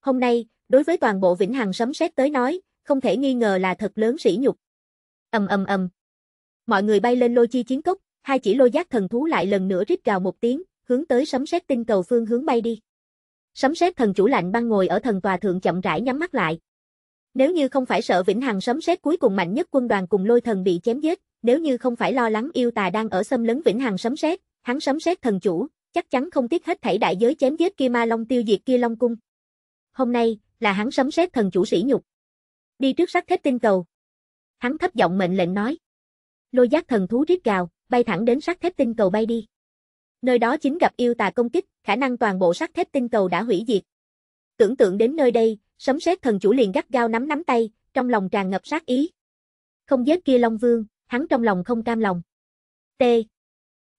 Hôm nay, đối với toàn bộ Vĩnh Hằng sấm sét tới nói, không thể nghi ngờ là thật lớn sỉ nhục. Ầm ầm ầm. Mọi người bay lên lôi chi chiến cốc, hai chỉ lôi giác thần thú lại lần nữa rít gào một tiếng, hướng tới sấm sét tinh cầu phương hướng bay đi. Sấm sét thần chủ lạnh băng ngồi ở thần tòa thượng chậm rãi nhắm mắt lại. Nếu như không phải sợ Vĩnh Hằng sấm sét cuối cùng mạnh nhất quân đoàn cùng lôi thần bị chém giết, nếu như không phải lo lắng yêu tà đang ở xâm lấn Vĩnh Hằng sấm sét, hắn sấm sét thần chủ chắc chắn không tiếc hết thảy đại giới chém giết kia ma long tiêu diệt kia long cung. Hôm nay là hắn sấm sét thần chủ sĩ nhục. Đi trước sát thép tinh cầu. Hắn thấp giọng mệnh lệnh nói. Lôi giác thần thú rít gào, bay thẳng đến sát thép tinh cầu bay đi. Nơi đó chính gặp yêu tà công kích, khả năng toàn bộ sắt thép tinh cầu đã hủy diệt. Tưởng tượng đến nơi đây, sấm sét thần chủ liền gắt gao nắm nắm tay, trong lòng tràn ngập sát ý. Không giết kia Long Vương, hắn trong lòng không cam lòng. T.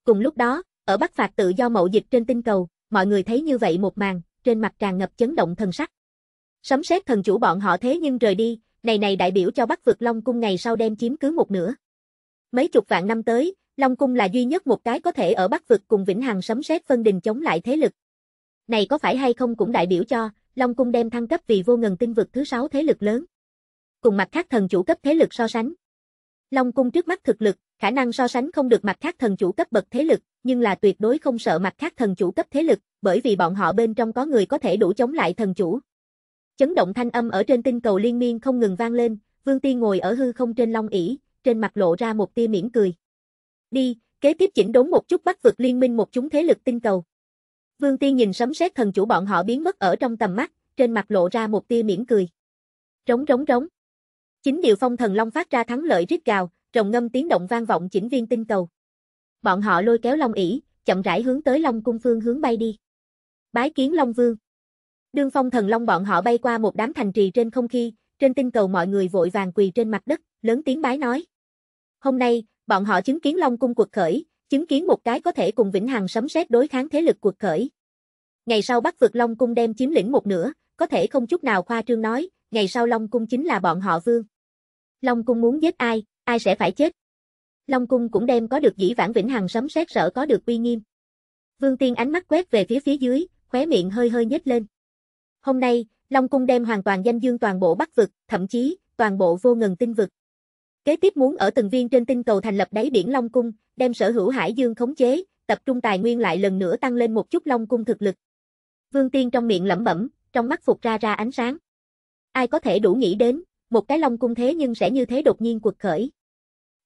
Cùng lúc đó, ở Bắc Phạt tự do mậu dịch trên tinh cầu, mọi người thấy như vậy một màn, trên mặt tràn ngập chấn động thần sắc. Sấm sét thần chủ bọn họ thế nhưng rời đi, này này đại biểu cho Bắc Vực Long cung ngày sau đem chiếm cứ một nửa. Mấy chục vạn năm tới, Long Cung là duy nhất một cái có thể ở Bắc Vực cùng Vĩnh Hằng sấm sét phân đình chống lại thế lực. Này có phải hay không cũng đại biểu cho, Long Cung đem thăng cấp vì vô ngần tinh vực thứ sáu thế lực lớn. Cùng mặt khác thần chủ cấp thế lực so sánh. Long Cung trước mắt thực lực, khả năng so sánh không được mặt khác thần chủ cấp bậc thế lực, nhưng là tuyệt đối không sợ mặt khác thần chủ cấp thế lực, bởi vì bọn họ bên trong có người có thể đủ chống lại thần chủ. Chấn động thanh âm ở trên tinh cầu liên miên không ngừng vang lên, Vương Tiên ngồi ở hư không trên long ỷ, trên mặt lộ ra một tia mỉm cười. Đi, kế tiếp chỉnh đốn một chút bắt vực liên minh một chúng thế lực tinh cầu. Vương Tiên nhìn sấm sét thần chủ bọn họ biến mất ở trong tầm mắt, trên mặt lộ ra một tia mỉm cười. Rống rống rống. Chính điều phong thần long phát ra thắng lợi rít gào, rồng ngâm tiếng động vang vọng chỉnh viên tinh cầu. Bọn họ lôi kéo long ỷ, chậm rãi hướng tới Long cung phương hướng bay đi. Bái kiến Long Vương. Đương phong thần long bọn họ bay qua một đám thành trì trên không khi, trên tinh cầu mọi người vội vàng quỳ trên mặt đất, lớn tiếng bái nói: "Hôm nay, bọn họ chứng kiến Long cung cuộc khởi, chứng kiến một cái có thể cùng Vĩnh Hằng sấm sét đối kháng thế lực cuộc khởi. Ngày sau Bắc vực Long cung đem chiếm lĩnh một nửa, có thể không chút nào khoa trương nói, ngày sau Long cung chính là bọn họ vương. Long cung muốn giết ai, ai sẽ phải chết. Long cung cũng đem có được dĩ vãng Vĩnh Hằng sấm sét sợ có được uy nghiêm. Vương Tiên ánh mắt quét về phía phía dưới, khóe miệng hơi hơi nhếch lên. Hôm nay, Long cung đem hoàn toàn danh dương toàn bộ Bắc vực, thậm chí toàn bộ vô ngần tinh vực. Kế tiếp muốn ở từng viên trên tinh cầu thành lập đáy biển Long Cung, đem sở hữu hải dương khống chế, tập trung tài nguyên lại lần nữa tăng lên một chút Long Cung thực lực. Vương Tiên trong miệng lẩm bẩm, trong mắt phục ra ra ánh sáng. Ai có thể đủ nghĩ đến, một cái Long Cung thế nhưng sẽ như thế đột nhiên quật khởi.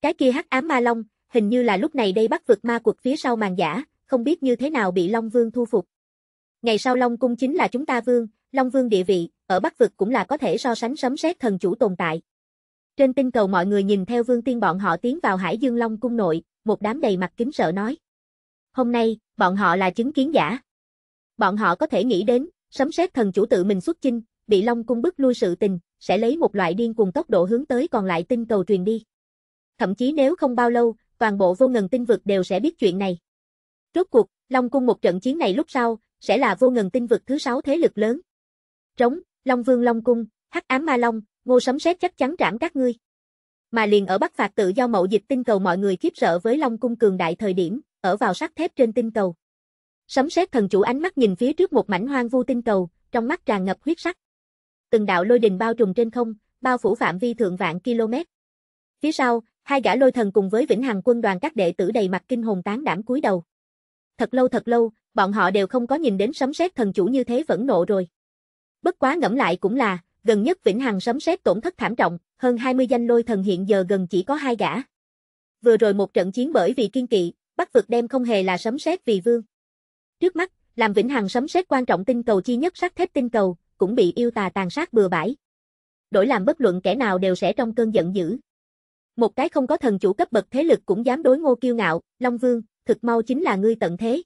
Cái kia hắc ám ma Long, hình như là lúc này đây bắt vực ma quật phía sau màn giả, không biết như thế nào bị Long Vương thu phục. Ngày sau Long Cung chính là chúng ta Vương, Long Vương địa vị, ở Bắc Vực cũng là có thể so sánh sấm sét thần chủ tồn tại. Trên tinh cầu mọi người nhìn theo Vương Tiên bọn họ tiến vào Hải Dương Long cung nội, một đám đầy mặt kính sợ nói. Hôm nay, bọn họ là chứng kiến giả. Bọn họ có thể nghĩ đến, sấm sét thần chủ tự mình xuất chinh, bị Long cung bức lui sự tình, sẽ lấy một loại điên cuồng tốc độ hướng tới còn lại tinh cầu truyền đi. Thậm chí nếu không bao lâu, toàn bộ vô ngần tinh vực đều sẽ biết chuyện này. Rốt cuộc, Long cung một trận chiến này lúc sau, sẽ là vô ngần tinh vực thứ sáu thế lực lớn. Trống, Long Vương Long Cung, Hắc Ám Ma Long, ngô sấm sét chắc chắn trảm các ngươi. Mà liền ở Bắc Phạt tự do mậu dịch tinh cầu mọi người khiếp sợ với Long Cung cường đại thời điểm, ở vào sắt thép trên tinh cầu. Sấm sét thần chủ ánh mắt nhìn phía trước một mảnh hoang vu tinh cầu, trong mắt tràn ngập huyết sắc. Từng đạo lôi đình bao trùm trên không, bao phủ phạm vi thượng vạn km. Phía sau, hai gã lôi thần cùng với Vĩnh Hằng quân đoàn các đệ tử đầy mặt kinh hồn tán đảm cúi đầu. Thật lâu thật lâu, bọn họ đều không có nhìn đến sấm sét thần chủ như thế vẫn nộ rồi. Bất quá ngẫm lại cũng là, gần nhất Vĩnh Hằng sấm sét tổn thất thảm trọng, hơn 20 danh lôi thần hiện giờ gần chỉ có hai gã. Vừa rồi một trận chiến bởi vì kiên kỵ, Bắc vực đem không hề là sấm sét vì vương. Trước mắt, làm Vĩnh Hằng sấm sét quan trọng tinh cầu chi nhất sắt thép tinh cầu, cũng bị yêu tà tàn sát bừa bãi. Đổi làm bất luận kẻ nào đều sẽ trong cơn giận dữ. Một cái không có thần chủ cấp bậc thế lực cũng dám đối Ngô Kiêu ngạo, Long Vương, thực mau chính là ngươi tận thế.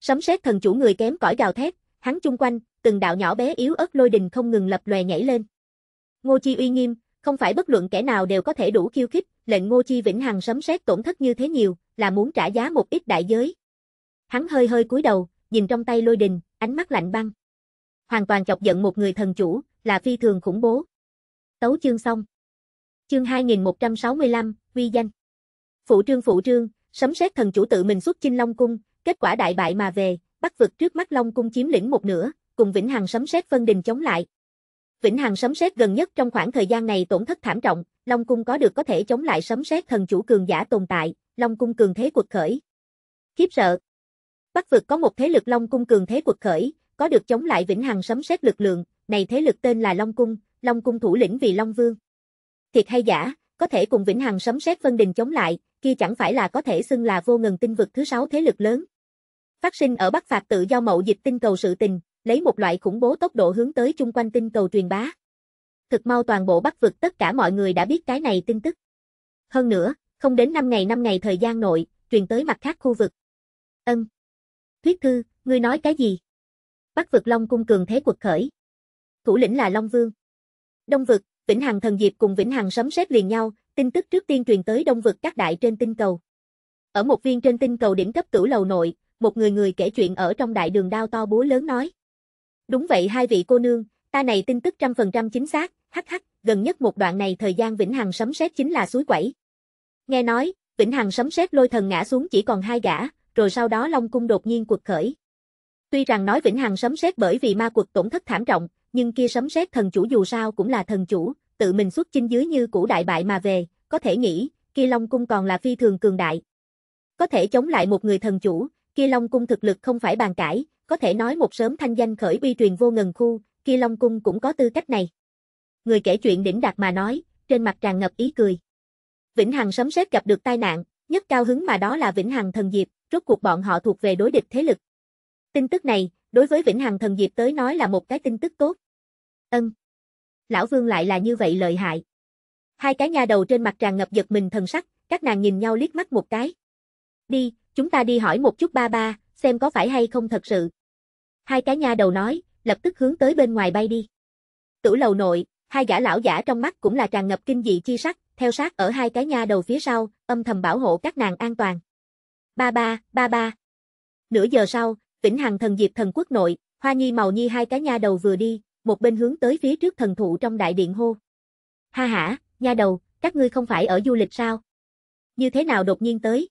Sấm sét thần chủ người kém cỏi gào thét, hắn chung quanh, từng đạo nhỏ bé yếu ớt lôi đình không ngừng lập lòe nhảy lên. Ngô Chi uy nghiêm, không phải bất luận kẻ nào đều có thể đủ khiêu khích, lệnh Ngô Chi Vĩnh Hằng sấm sét tổn thất như thế nhiều, là muốn trả giá một ít đại giới. Hắn hơi hơi cúi đầu, nhìn trong tay lôi đình, ánh mắt lạnh băng. Hoàn toàn chọc giận một người thần chủ, là phi thường khủng bố. Tấu chương xong. Chương 2165, uy danh. Phụ trương phụ trương, sấm sét thần chủ tự mình xuất chinh Long cung, kết quả đại bại mà về, bắt vực trước mắt Long cung chiếm lĩnh một nửa, cùng Vĩnh Hằng sấm sét Vân Đình chống lại. Vĩnh Hằng sấm sét gần nhất trong khoảng thời gian này tổn thất thảm trọng, Long cung có được có thể chống lại sấm sét thần chủ cường giả tồn tại, Long cung cường thế quật khởi. Khiếp sợ. Bắc vực có một thế lực Long cung cường thế quật khởi, có được chống lại Vĩnh Hằng sấm sét lực lượng, này thế lực tên là Long cung, Long cung thủ lĩnh vì Long vương. Thiệt hay giả, có thể cùng Vĩnh Hằng sấm sét Vân Đình chống lại, kia chẳng phải là có thể xưng là vô ngần tinh vực thứ sáu thế lực lớn. Phát sinh ở Bắc Phạt tự do mậu dịch tinh cầu sự tình, lấy một loại khủng bố tốc độ hướng tới chung quanh tinh cầu truyền bá. Thực mau toàn bộ Bắc vực tất cả mọi người đã biết cái này tin tức. Hơn nữa, không đến 5 ngày 5 ngày thời gian nội, truyền tới mặt khác khu vực. Ân. Thuyết thư, ngươi nói cái gì? Bắc vực Long cung cường thế quật khởi. Thủ lĩnh là Long Vương. Đông vực, Vĩnh Hằng thần diệp cùng Vĩnh Hằng sấm sét liền nhau, tin tức trước tiên truyền tới Đông vực các đại trên tinh cầu. Ở một viên trên tinh cầu đỉnh cấp cửu lầu nội, một người người kể chuyện ở trong đại đường đao to búa lớn nói. Đúng vậy hai vị cô nương, ta này tin tức trăm phần trăm chính xác, hắc hắc, gần nhất một đoạn này thời gian Vĩnh Hằng sấm sét chính là suối quẩy. Nghe nói, Vĩnh Hằng sấm sét lôi thần ngã xuống chỉ còn hai gã, rồi sau đó Long cung đột nhiên quật khởi. Tuy rằng nói Vĩnh Hằng sấm sét bởi vì ma quật tổn thất thảm trọng, nhưng kia sấm sét thần chủ dù sao cũng là thần chủ, tự mình xuất chinh dưới như cũ đại bại mà về, có thể nghĩ, kia Long cung còn là phi thường cường đại. Có thể chống lại một người thần chủ, kia Long cung thực lực không phải bàn cãi, có thể nói một sớm thanh danh khởi bi truyền vô ngần khu, kia Long Cung cũng có tư cách này. Người kể chuyện đỉnh đạt mà nói, trên mặt tràn ngập ý cười. Vĩnh Hằng sấm sét gặp được tai nạn, nhất cao hứng mà đó là Vĩnh Hằng thần diệp, rốt cuộc bọn họ thuộc về đối địch thế lực. Tin tức này, đối với Vĩnh Hằng thần diệp tới nói là một cái tin tức tốt. Ân. Lão Vương lại là như vậy lợi hại. Hai cái nha đầu trên mặt tràn ngập giật mình thần sắc, các nàng nhìn nhau liếc mắt một cái. Đi, chúng ta đi hỏi một chút ba ba, xem có phải hay không thật sự, Hai cái nha đầu nói, lập tức hướng tới bên ngoài bay đi. Tử lầu nội, hai gã lão giả trong mắt cũng là tràn ngập kinh dị chi sắc, theo sát ở hai cái nha đầu phía sau, âm thầm bảo hộ các nàng an toàn. Ba ba, ba ba. Nửa giờ sau, Vĩnh Hằng thần diệp thần quốc nội, Hoa Nhi màu nhi hai cái nha đầu vừa đi, một bên hướng tới phía trước thần thụ trong đại điện hô. Ha ha, nha đầu, các ngươi không phải ở du lịch sao? Như thế nào đột nhiên tới?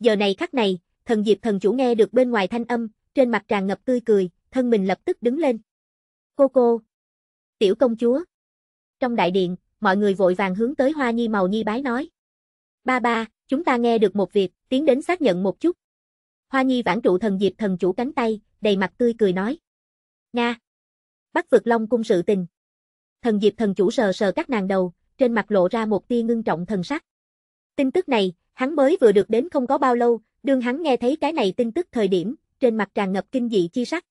Giờ này khắc này, thần diệp thần chủ nghe được bên ngoài thanh âm, trên mặt tràn ngập tươi cười, thân mình lập tức đứng lên. Cô cô! Tiểu công chúa! Trong đại điện, mọi người vội vàng hướng tới hoa nhi màu nhi bái nói. Ba ba, chúng ta nghe được một việc, tiến đến xác nhận một chút. Hoa nhi vãn trụ thần diệp thần chủ cánh tay, đầy mặt tươi cười nói. Nga! bắt vực long cung sự tình. Thần diệp thần chủ sờ sờ các nàng đầu, trên mặt lộ ra một tia ngưng trọng thần sắc. Tin tức này, hắn mới vừa được đến không có bao lâu, đương hắn nghe thấy cái này tin tức thời điểm, trên mặt tràn ngập kinh dị chi sắc.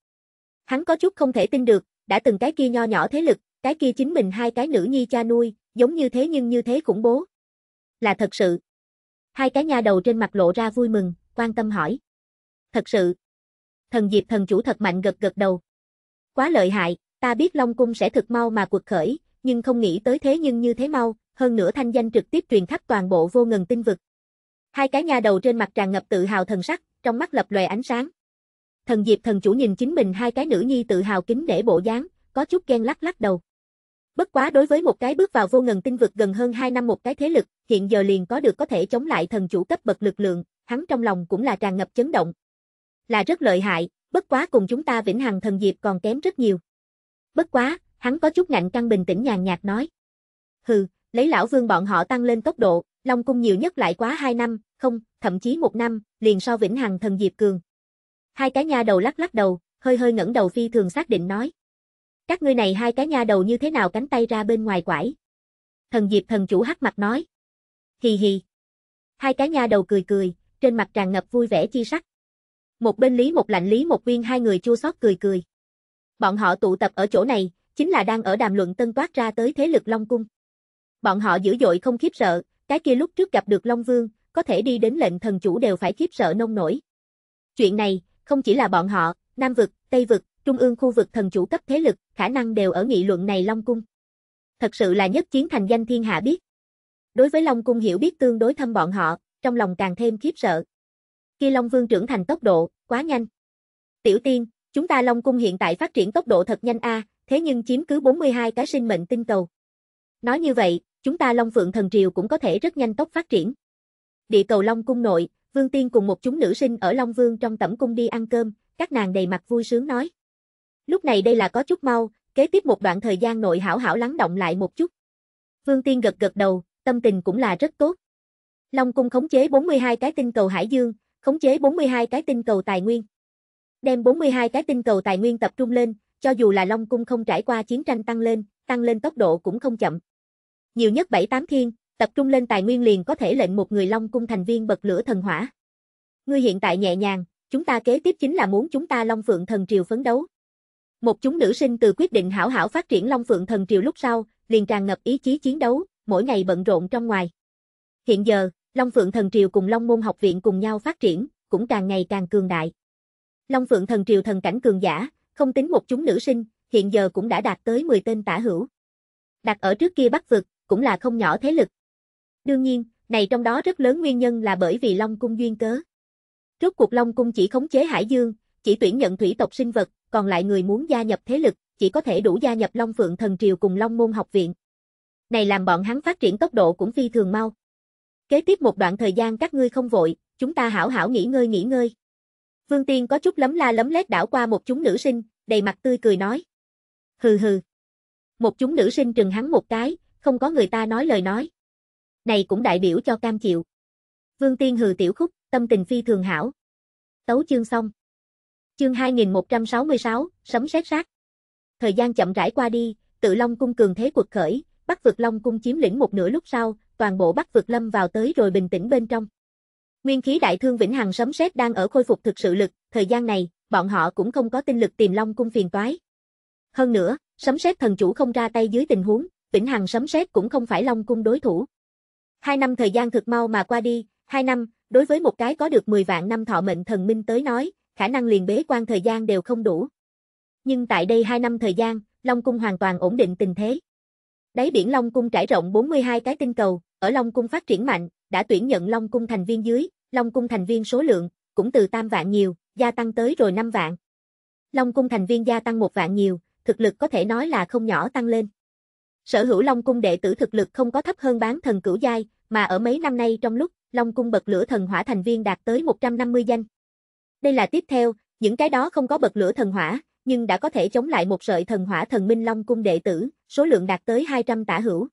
Hắn có chút không thể tin được, đã từng cái kia nho nhỏ thế lực, cái kia chính mình hai cái nữ nhi cha nuôi, giống như thế nhưng như thế khủng bố. Là thật sự. Hai cái nha đầu trên mặt lộ ra vui mừng, quan tâm hỏi. Thật sự. Thần Diệp thần chủ thật mạnh gật gật đầu. Quá lợi hại, ta biết Long Cung sẽ thực mau mà quật khởi, nhưng không nghĩ tới thế nhưng như thế mau, hơn nữa thanh danh trực tiếp truyền khắp toàn bộ vô ngần tinh vực. Hai cái nha đầu trên mặt tràn ngập tự hào thần sắc, trong mắt lập lòe ánh sáng thần diệp thần chủ nhìn chính mình hai cái nữ nhi tự hào kính để bộ dáng, có chút ghen lắc lắc đầu. Bất quá đối với một cái bước vào vô ngần tinh vực gần hơn 2 năm một cái thế lực, hiện giờ liền có được có thể chống lại thần chủ cấp bậc lực lượng, hắn trong lòng cũng là tràn ngập chấn động. Là rất lợi hại, bất quá cùng chúng ta vĩnh hằng thần diệp còn kém rất nhiều. Bất quá, hắn có chút ngạnh căng bình tĩnh nhàn nhạt nói. Hừ, lấy lão vương bọn họ tăng lên tốc độ, Long cung nhiều nhất lại quá 2 năm, không, thậm chí 1 năm, liền so vĩnh hằng thần diệp cường, Hai cái nha đầu lắc lắc đầu, hơi hơi ngẩng đầu phi thường xác định nói. Các ngươi này hai cái nha đầu như thế nào cánh tay ra bên ngoài quải? Thần Diệp thần chủ hắc mặt nói. Hì hì. Hai cái nha đầu cười cười, trên mặt tràn ngập vui vẻ chi sắc. Một bên Lý một lạnh Lý một viên hai người chua xót cười cười. Bọn họ tụ tập ở chỗ này, chính là đang ở đàm luận tân toát ra tới thế lực Long Cung. Bọn họ dữ dội không khiếp sợ, cái kia lúc trước gặp được Long Vương, có thể đi đến lệnh thần chủ đều phải khiếp sợ nông nổi. Chuyện này, không chỉ là bọn họ, Nam vực, Tây vực, Trung ương khu vực thần chủ cấp thế lực, khả năng đều ở nghị luận này Long Cung. Thật sự là nhất chiến thành danh thiên hạ biết. Đối với Long Cung hiểu biết tương đối thâm bọn họ, trong lòng càng thêm khiếp sợ. kia Long Vương trưởng thành tốc độ, quá nhanh. Tiểu tiên, chúng ta Long Cung hiện tại phát triển tốc độ thật nhanh a, thế nhưng chiếm cứ 42 cái sinh mệnh tinh cầu. Nói như vậy, chúng ta Long Phượng Thần Triều cũng có thể rất nhanh tốc phát triển. Địa cầu Long Cung nội, Vương Tiên cùng một chúng nữ sinh ở Long Vương trong tẩm cung đi ăn cơm, các nàng đầy mặt vui sướng nói. Lúc này đây là có chút mau, kế tiếp một đoạn thời gian nội hảo hảo lắng động lại một chút. Vương Tiên gật gật đầu, tâm tình cũng là rất tốt. Long cung khống chế 42 cái tinh cầu hải dương, khống chế 42 cái tinh cầu tài nguyên. Đem 42 cái tinh cầu tài nguyên tập trung lên, cho dù là Long cung không trải qua chiến tranh tăng lên, tăng lên tốc độ cũng không chậm. Nhiều nhất 7-8 thiên, tập trung lên tài nguyên liền có thể lệnh một người Long cung thành viên bật lửa thần hỏa. Ngươi hiện tại nhẹ nhàng, chúng ta kế tiếp chính là muốn chúng ta Long Phượng thần triều phấn đấu. Một chúng nữ sinh từ quyết định hảo hảo phát triển Long Phượng thần triều lúc sau, liền tràn ngập ý chí chiến đấu, mỗi ngày bận rộn trong ngoài. Hiện giờ, Long Phượng thần triều cùng Long môn học viện cùng nhau phát triển, cũng càng ngày càng cường đại. Long Phượng thần triều thần cảnh cường giả, không tính một chúng nữ sinh, hiện giờ cũng đã đạt tới 10 tên tả hữu. Đặt ở trước kia Bắc vực, cũng là không nhỏ thế lực, Đương nhiên, này trong đó rất lớn nguyên nhân là bởi vì Long Cung duyên cớ. Rốt cuộc Long Cung chỉ khống chế Hải Dương, chỉ tuyển nhận thủy tộc sinh vật, còn lại người muốn gia nhập thế lực, chỉ có thể đủ gia nhập Long Phượng Thần Triều cùng Long Môn Học Viện. Này làm bọn hắn phát triển tốc độ cũng phi thường mau. Kế tiếp một đoạn thời gian các ngươi không vội, chúng ta hảo hảo nghỉ ngơi nghỉ ngơi. Vương Tiên có chút lấm la lấm lét đảo qua một chúng nữ sinh, đầy mặt tươi cười nói. Hừ hừ. Một chúng nữ sinh trừng hắn một cái, không có người ta nói lời nói này cũng đại biểu cho cam chịu. Vương Tiên hừ tiểu khúc, tâm tình phi thường hảo. Tấu chương xong. Chương 2166, sấm sét sát. Thời gian chậm rãi qua đi, Tự Long cung cường thế cuộc khởi, Bắc vực Long cung chiếm lĩnh một nửa lúc sau, toàn bộ Bắc vực lâm vào tới rồi bình tĩnh bên trong. Nguyên khí đại thương vĩnh hằng sấm sét đang ở khôi phục thực sự lực, thời gian này, bọn họ cũng không có tinh lực tìm Long cung phiền toái. Hơn nữa, sấm sét thần chủ không ra tay dưới tình huống, vĩnh hằng sấm sét cũng không phải Long cung đối thủ. Hai năm thời gian thực mau mà qua đi, hai năm, đối với một cái có được 10 vạn năm thọ mệnh thần minh tới nói, khả năng liền bế quan thời gian đều không đủ. Nhưng tại đây hai năm thời gian, Long Cung hoàn toàn ổn định tình thế. Đáy biển Long Cung trải rộng 42 cái tinh cầu, ở Long Cung phát triển mạnh, đã tuyển nhận Long Cung thành viên dưới, Long Cung thành viên số lượng, cũng từ tam vạn nhiều, gia tăng tới rồi 5 vạn. Long Cung thành viên gia tăng một vạn nhiều, thực lực có thể nói là không nhỏ tăng lên. Sở hữu Long cung đệ tử thực lực không có thấp hơn bán thần cửu giai, mà ở mấy năm nay trong lúc Long cung bật lửa thần hỏa thành viên đạt tới 150 danh. Đây là tiếp theo, những cái đó không có bật lửa thần hỏa, nhưng đã có thể chống lại một sợi thần hỏa thần minh Long cung đệ tử, số lượng đạt tới 200 tả hữu.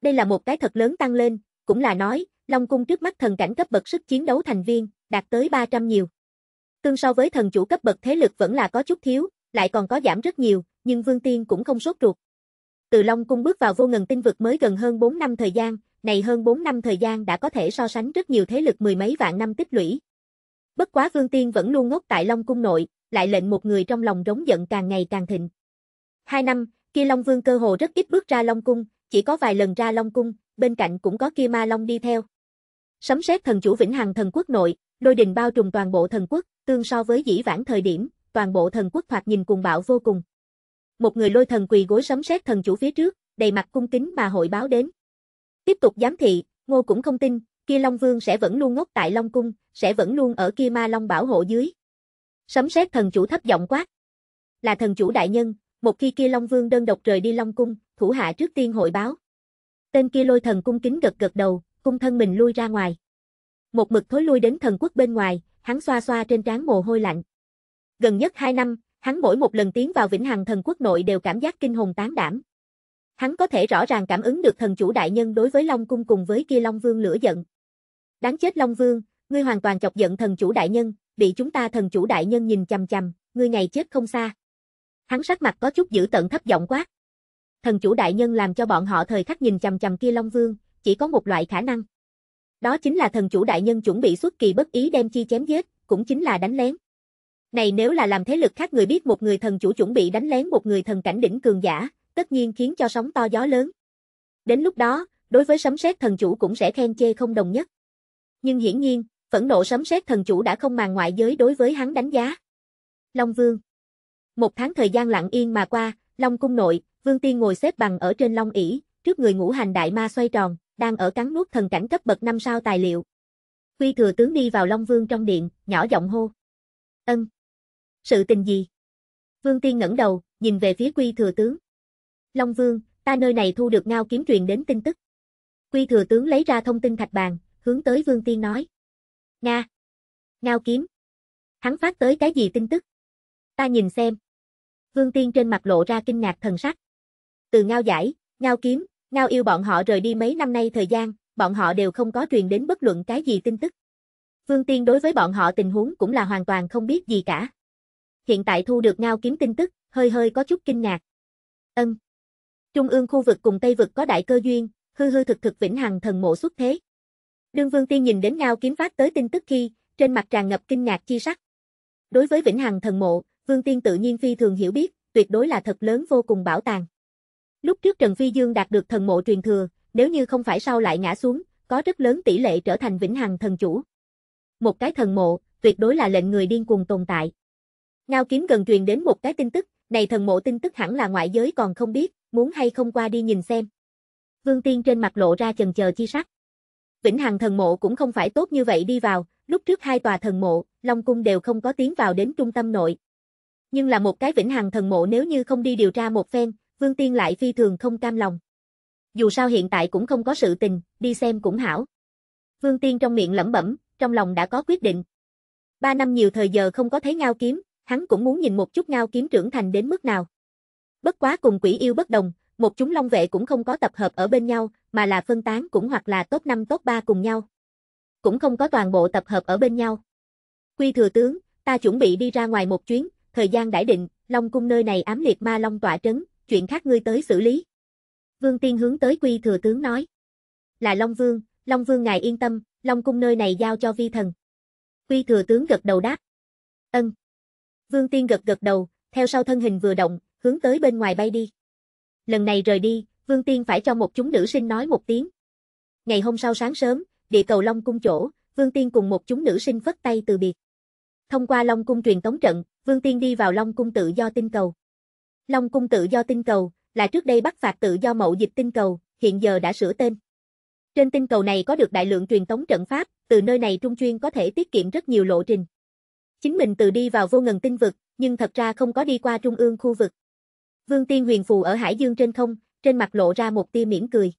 Đây là một cái thật lớn tăng lên, cũng là nói, Long cung trước mắt thần cảnh cấp bậc sức chiến đấu thành viên, đạt tới 300 nhiều. Tương so với thần chủ cấp bậc thế lực vẫn là có chút thiếu, lại còn có giảm rất nhiều, nhưng Vương Tiên cũng không sốt ruột. Từ Long Cung bước vào vô ngần tinh vực mới gần hơn 4 năm thời gian, này hơn 4 năm thời gian đã có thể so sánh rất nhiều thế lực mười mấy vạn năm tích lũy. Bất quá Vương Tiên vẫn luôn ngốc tại Long Cung nội, lại lệnh một người trong lòng rống giận càng ngày càng thịnh. Hai năm, kia Long Vương cơ hồ rất ít bước ra Long Cung, chỉ có vài lần ra Long Cung, bên cạnh cũng có kia Ma Long đi theo. Sấm sét thần chủ Vĩnh Hằng thần quốc nội, lôi đình bao trùm toàn bộ thần quốc, tương so với dĩ vãng thời điểm, toàn bộ thần quốc thoạt nhìn cùng bạo vô cùng một người lôi thần quỳ gối sấm sét thần chủ phía trước, đầy mặt cung kính mà hội báo đến. Tiếp tục giám thị, Ngô cũng không tin, kia Long Vương sẽ vẫn luôn ngốc tại Long Cung, sẽ vẫn luôn ở kia ma Long bảo hộ dưới. Sấm sét thần chủ thấp giọng quát. Là thần chủ đại nhân, một khi kia Long Vương đơn độc rời đi Long Cung, thủ hạ trước tiên hội báo. Tên kia lôi thần cung kính gật gật đầu, cung thân mình lui ra ngoài. Một mực thối lui đến thần quốc bên ngoài, hắn xoa xoa trên trán mồ hôi lạnh. Gần nhất hai năm, Hắn mỗi một lần tiến vào Vĩnh Hằng Thần Quốc nội đều cảm giác kinh hồn tán đảm. Hắn có thể rõ ràng cảm ứng được thần chủ đại nhân đối với Long cung cùng với kia Long Vương lửa giận. Đáng chết Long Vương, ngươi hoàn toàn chọc giận thần chủ đại nhân, bị chúng ta thần chủ đại nhân nhìn chằm chằm, ngươi ngày chết không xa. Hắn sắc mặt có chút dữ tận thấp giọng quát. Thần chủ đại nhân làm cho bọn họ thời khắc nhìn chằm chằm kia Long Vương, chỉ có một loại khả năng. Đó chính là thần chủ đại nhân chuẩn bị xuất kỳ bất ý đem chi chém giết, cũng chính là đánh lén. Này nếu là làm thế lực khác người biết một người thần chủ chuẩn bị đánh lén một người thần cảnh đỉnh cường giả, tất nhiên khiến cho sóng to gió lớn. Đến lúc đó, đối với sấm sét thần chủ cũng sẽ khen chê không đồng nhất. Nhưng hiển nhiên, phẫn nộ sấm sét thần chủ đã không màng ngoại giới đối với hắn đánh giá. Long Vương Một tháng thời gian lặng yên mà qua, Long Cung nội, Vương Tiên ngồi xếp bằng ở trên Long ỷ trước người ngũ hành đại ma xoay tròn, đang ở cắn nuốt thần cảnh cấp bậc năm sao tài liệu. Huy thừa tướng đi vào Long Vương trong điện, nhỏ giọng hô. Ân. Sự tình gì? Vương Tiên ngẩng đầu, nhìn về phía Quy Thừa Tướng. Long Vương, ta nơi này thu được ngao kiếm truyền đến tin tức. Quy Thừa Tướng lấy ra thông tin thạch bàn, hướng tới Vương Tiên nói. Nga! Ngao kiếm! Hắn phát tới cái gì tin tức? Ta nhìn xem. Vương Tiên trên mặt lộ ra kinh ngạc thần sắc. Từ ngao giải, ngao kiếm, ngao yêu bọn họ rời đi mấy năm nay thời gian, bọn họ đều không có truyền đến bất luận cái gì tin tức. Vương Tiên đối với bọn họ tình huống cũng là hoàn toàn không biết gì cả hiện tại thu được ngao kiếm tin tức, hơi hơi có chút kinh ngạc. Ân. Trung ương khu vực cùng Tây vực có đại cơ duyên, hư hư thực thực vĩnh hằng thần mộ xuất thế. Đương Vương Tiên nhìn đến ngao kiếm phát tới tin tức khi, trên mặt tràn ngập kinh ngạc chi sắc. Đối với vĩnh hằng thần mộ, Vương Tiên tự nhiên phi thường hiểu biết, tuyệt đối là thật lớn vô cùng bảo tàng. Lúc trước Trần Phi Dương đạt được thần mộ truyền thừa, nếu như không phải sau lại ngã xuống, có rất lớn tỷ lệ trở thành vĩnh hằng thần chủ. Một cái thần mộ, tuyệt đối là lệnh người điên cuồng tồn tại. Ngao kiếm gần truyền đến một cái tin tức, này thần mộ tin tức hẳn là ngoại giới còn không biết, muốn hay không qua đi nhìn xem. Vương Tiên trên mặt lộ ra chần chờ chi sắc. Vĩnh Hằng thần mộ cũng không phải tốt như vậy đi vào, lúc trước hai tòa thần mộ, Long cung đều không có tiến vào đến trung tâm nội. Nhưng là một cái Vĩnh Hằng thần mộ nếu như không đi điều tra một phen, Vương Tiên lại phi thường không cam lòng. Dù sao hiện tại cũng không có sự tình, đi xem cũng hảo. Vương Tiên trong miệng lẩm bẩm, trong lòng đã có quyết định. Ba năm nhiều thời giờ không có thấy ngao kiếm, hắn cũng muốn nhìn một chút ngao kiếm trưởng thành đến mức nào. Bất quá cùng quỷ yêu bất đồng, một chúng long vệ cũng không có tập hợp ở bên nhau, mà là phân tán cũng hoặc là top 5 top 3 cùng nhau. Cũng không có toàn bộ tập hợp ở bên nhau. Quy thừa tướng, ta chuẩn bị đi ra ngoài một chuyến, thời gian đã định, Long cung nơi này ám liệt ma long tỏa trấn, chuyện khác ngươi tới xử lý. Vương Tiên hướng tới Quy thừa tướng nói. Là Long Vương, Long Vương ngài yên tâm, Long cung nơi này giao cho vi thần. Quy thừa tướng gật đầu đáp. Ân. Vương Tiên gật gật đầu, theo sau thân hình vừa động, hướng tới bên ngoài bay đi. Lần này rời đi, Vương Tiên phải cho một chúng nữ sinh nói một tiếng. Ngày hôm sau sáng sớm, địa cầu Long Cung chỗ, Vương Tiên cùng một chúng nữ sinh phất tay từ biệt. Thông qua Long Cung truyền tống trận, Vương Tiên đi vào Long Cung tự do tinh cầu. Long Cung tự do tinh cầu, là trước đây bắt phạt tự do mậu dịch tinh cầu, hiện giờ đã sửa tên. Trên tinh cầu này có được đại lượng truyền tống trận pháp, từ nơi này trung chuyên có thể tiết kiệm rất nhiều lộ trình. Chính mình từ đi vào vô ngần tinh vực, nhưng thật ra không có đi qua trung ương khu vực. Vương Tiên huyền phù ở Hải Dương trên không, trên mặt lộ ra một tia mỉm cười.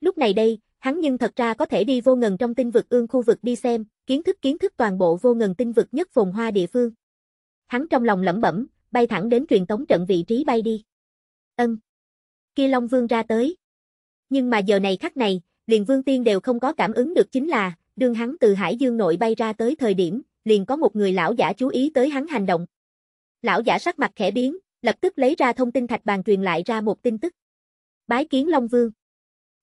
Lúc này đây, hắn nhưng thật ra có thể đi vô ngần trong tinh vực ương khu vực đi xem, kiến thức kiến thức toàn bộ vô ngần tinh vực nhất vùng hoa địa phương. Hắn trong lòng lẩm bẩm, bay thẳng đến truyền tống trận vị trí bay đi. Ân. Kia Long Vương ra tới. Nhưng mà giờ này khắc này, liền Vương Tiên đều không có cảm ứng được chính là, đương hắn từ Hải Dương nội bay ra tới thời điểm, liền có một người lão giả chú ý tới hắn hành động. Lão giả sắc mặt khẽ biến, lập tức lấy ra thông tin thạch bàn truyền lại ra một tin tức. Bái kiến Long Vương.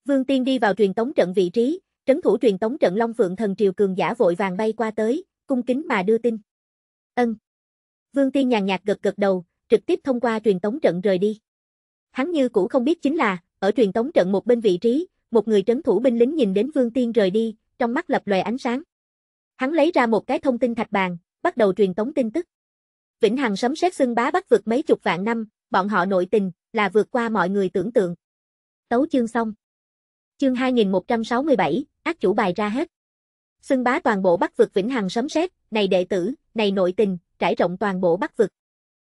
Vương Tiên đi vào truyền tống trận vị trí, trấn thủ truyền tống trận Long Phượng thần triều cường giả vội vàng bay qua tới, cung kính mà đưa tin. Ân. Vương Tiên nhàn nhạt gật gật đầu, trực tiếp thông qua truyền tống trận rời đi. Hắn như cũ không biết chính là, ở truyền tống trận một bên vị trí, một người trấn thủ binh lính nhìn đến Vương Tiên rời đi, trong mắt lập lòe ánh sáng. Hắn lấy ra một cái thông tin thạch bàn, bắt đầu truyền tống tin tức. Vĩnh Hằng sấm sét xưng bá bắt vượt mấy chục vạn năm, bọn họ nội tình là vượt qua mọi người tưởng tượng. Tấu chương xong. Chương 2167, ác chủ bài ra hết. Xưng bá toàn bộ bắt vượt Vĩnh Hằng sấm sét, này đệ tử, này nội tình, trải rộng toàn bộ bắt vực.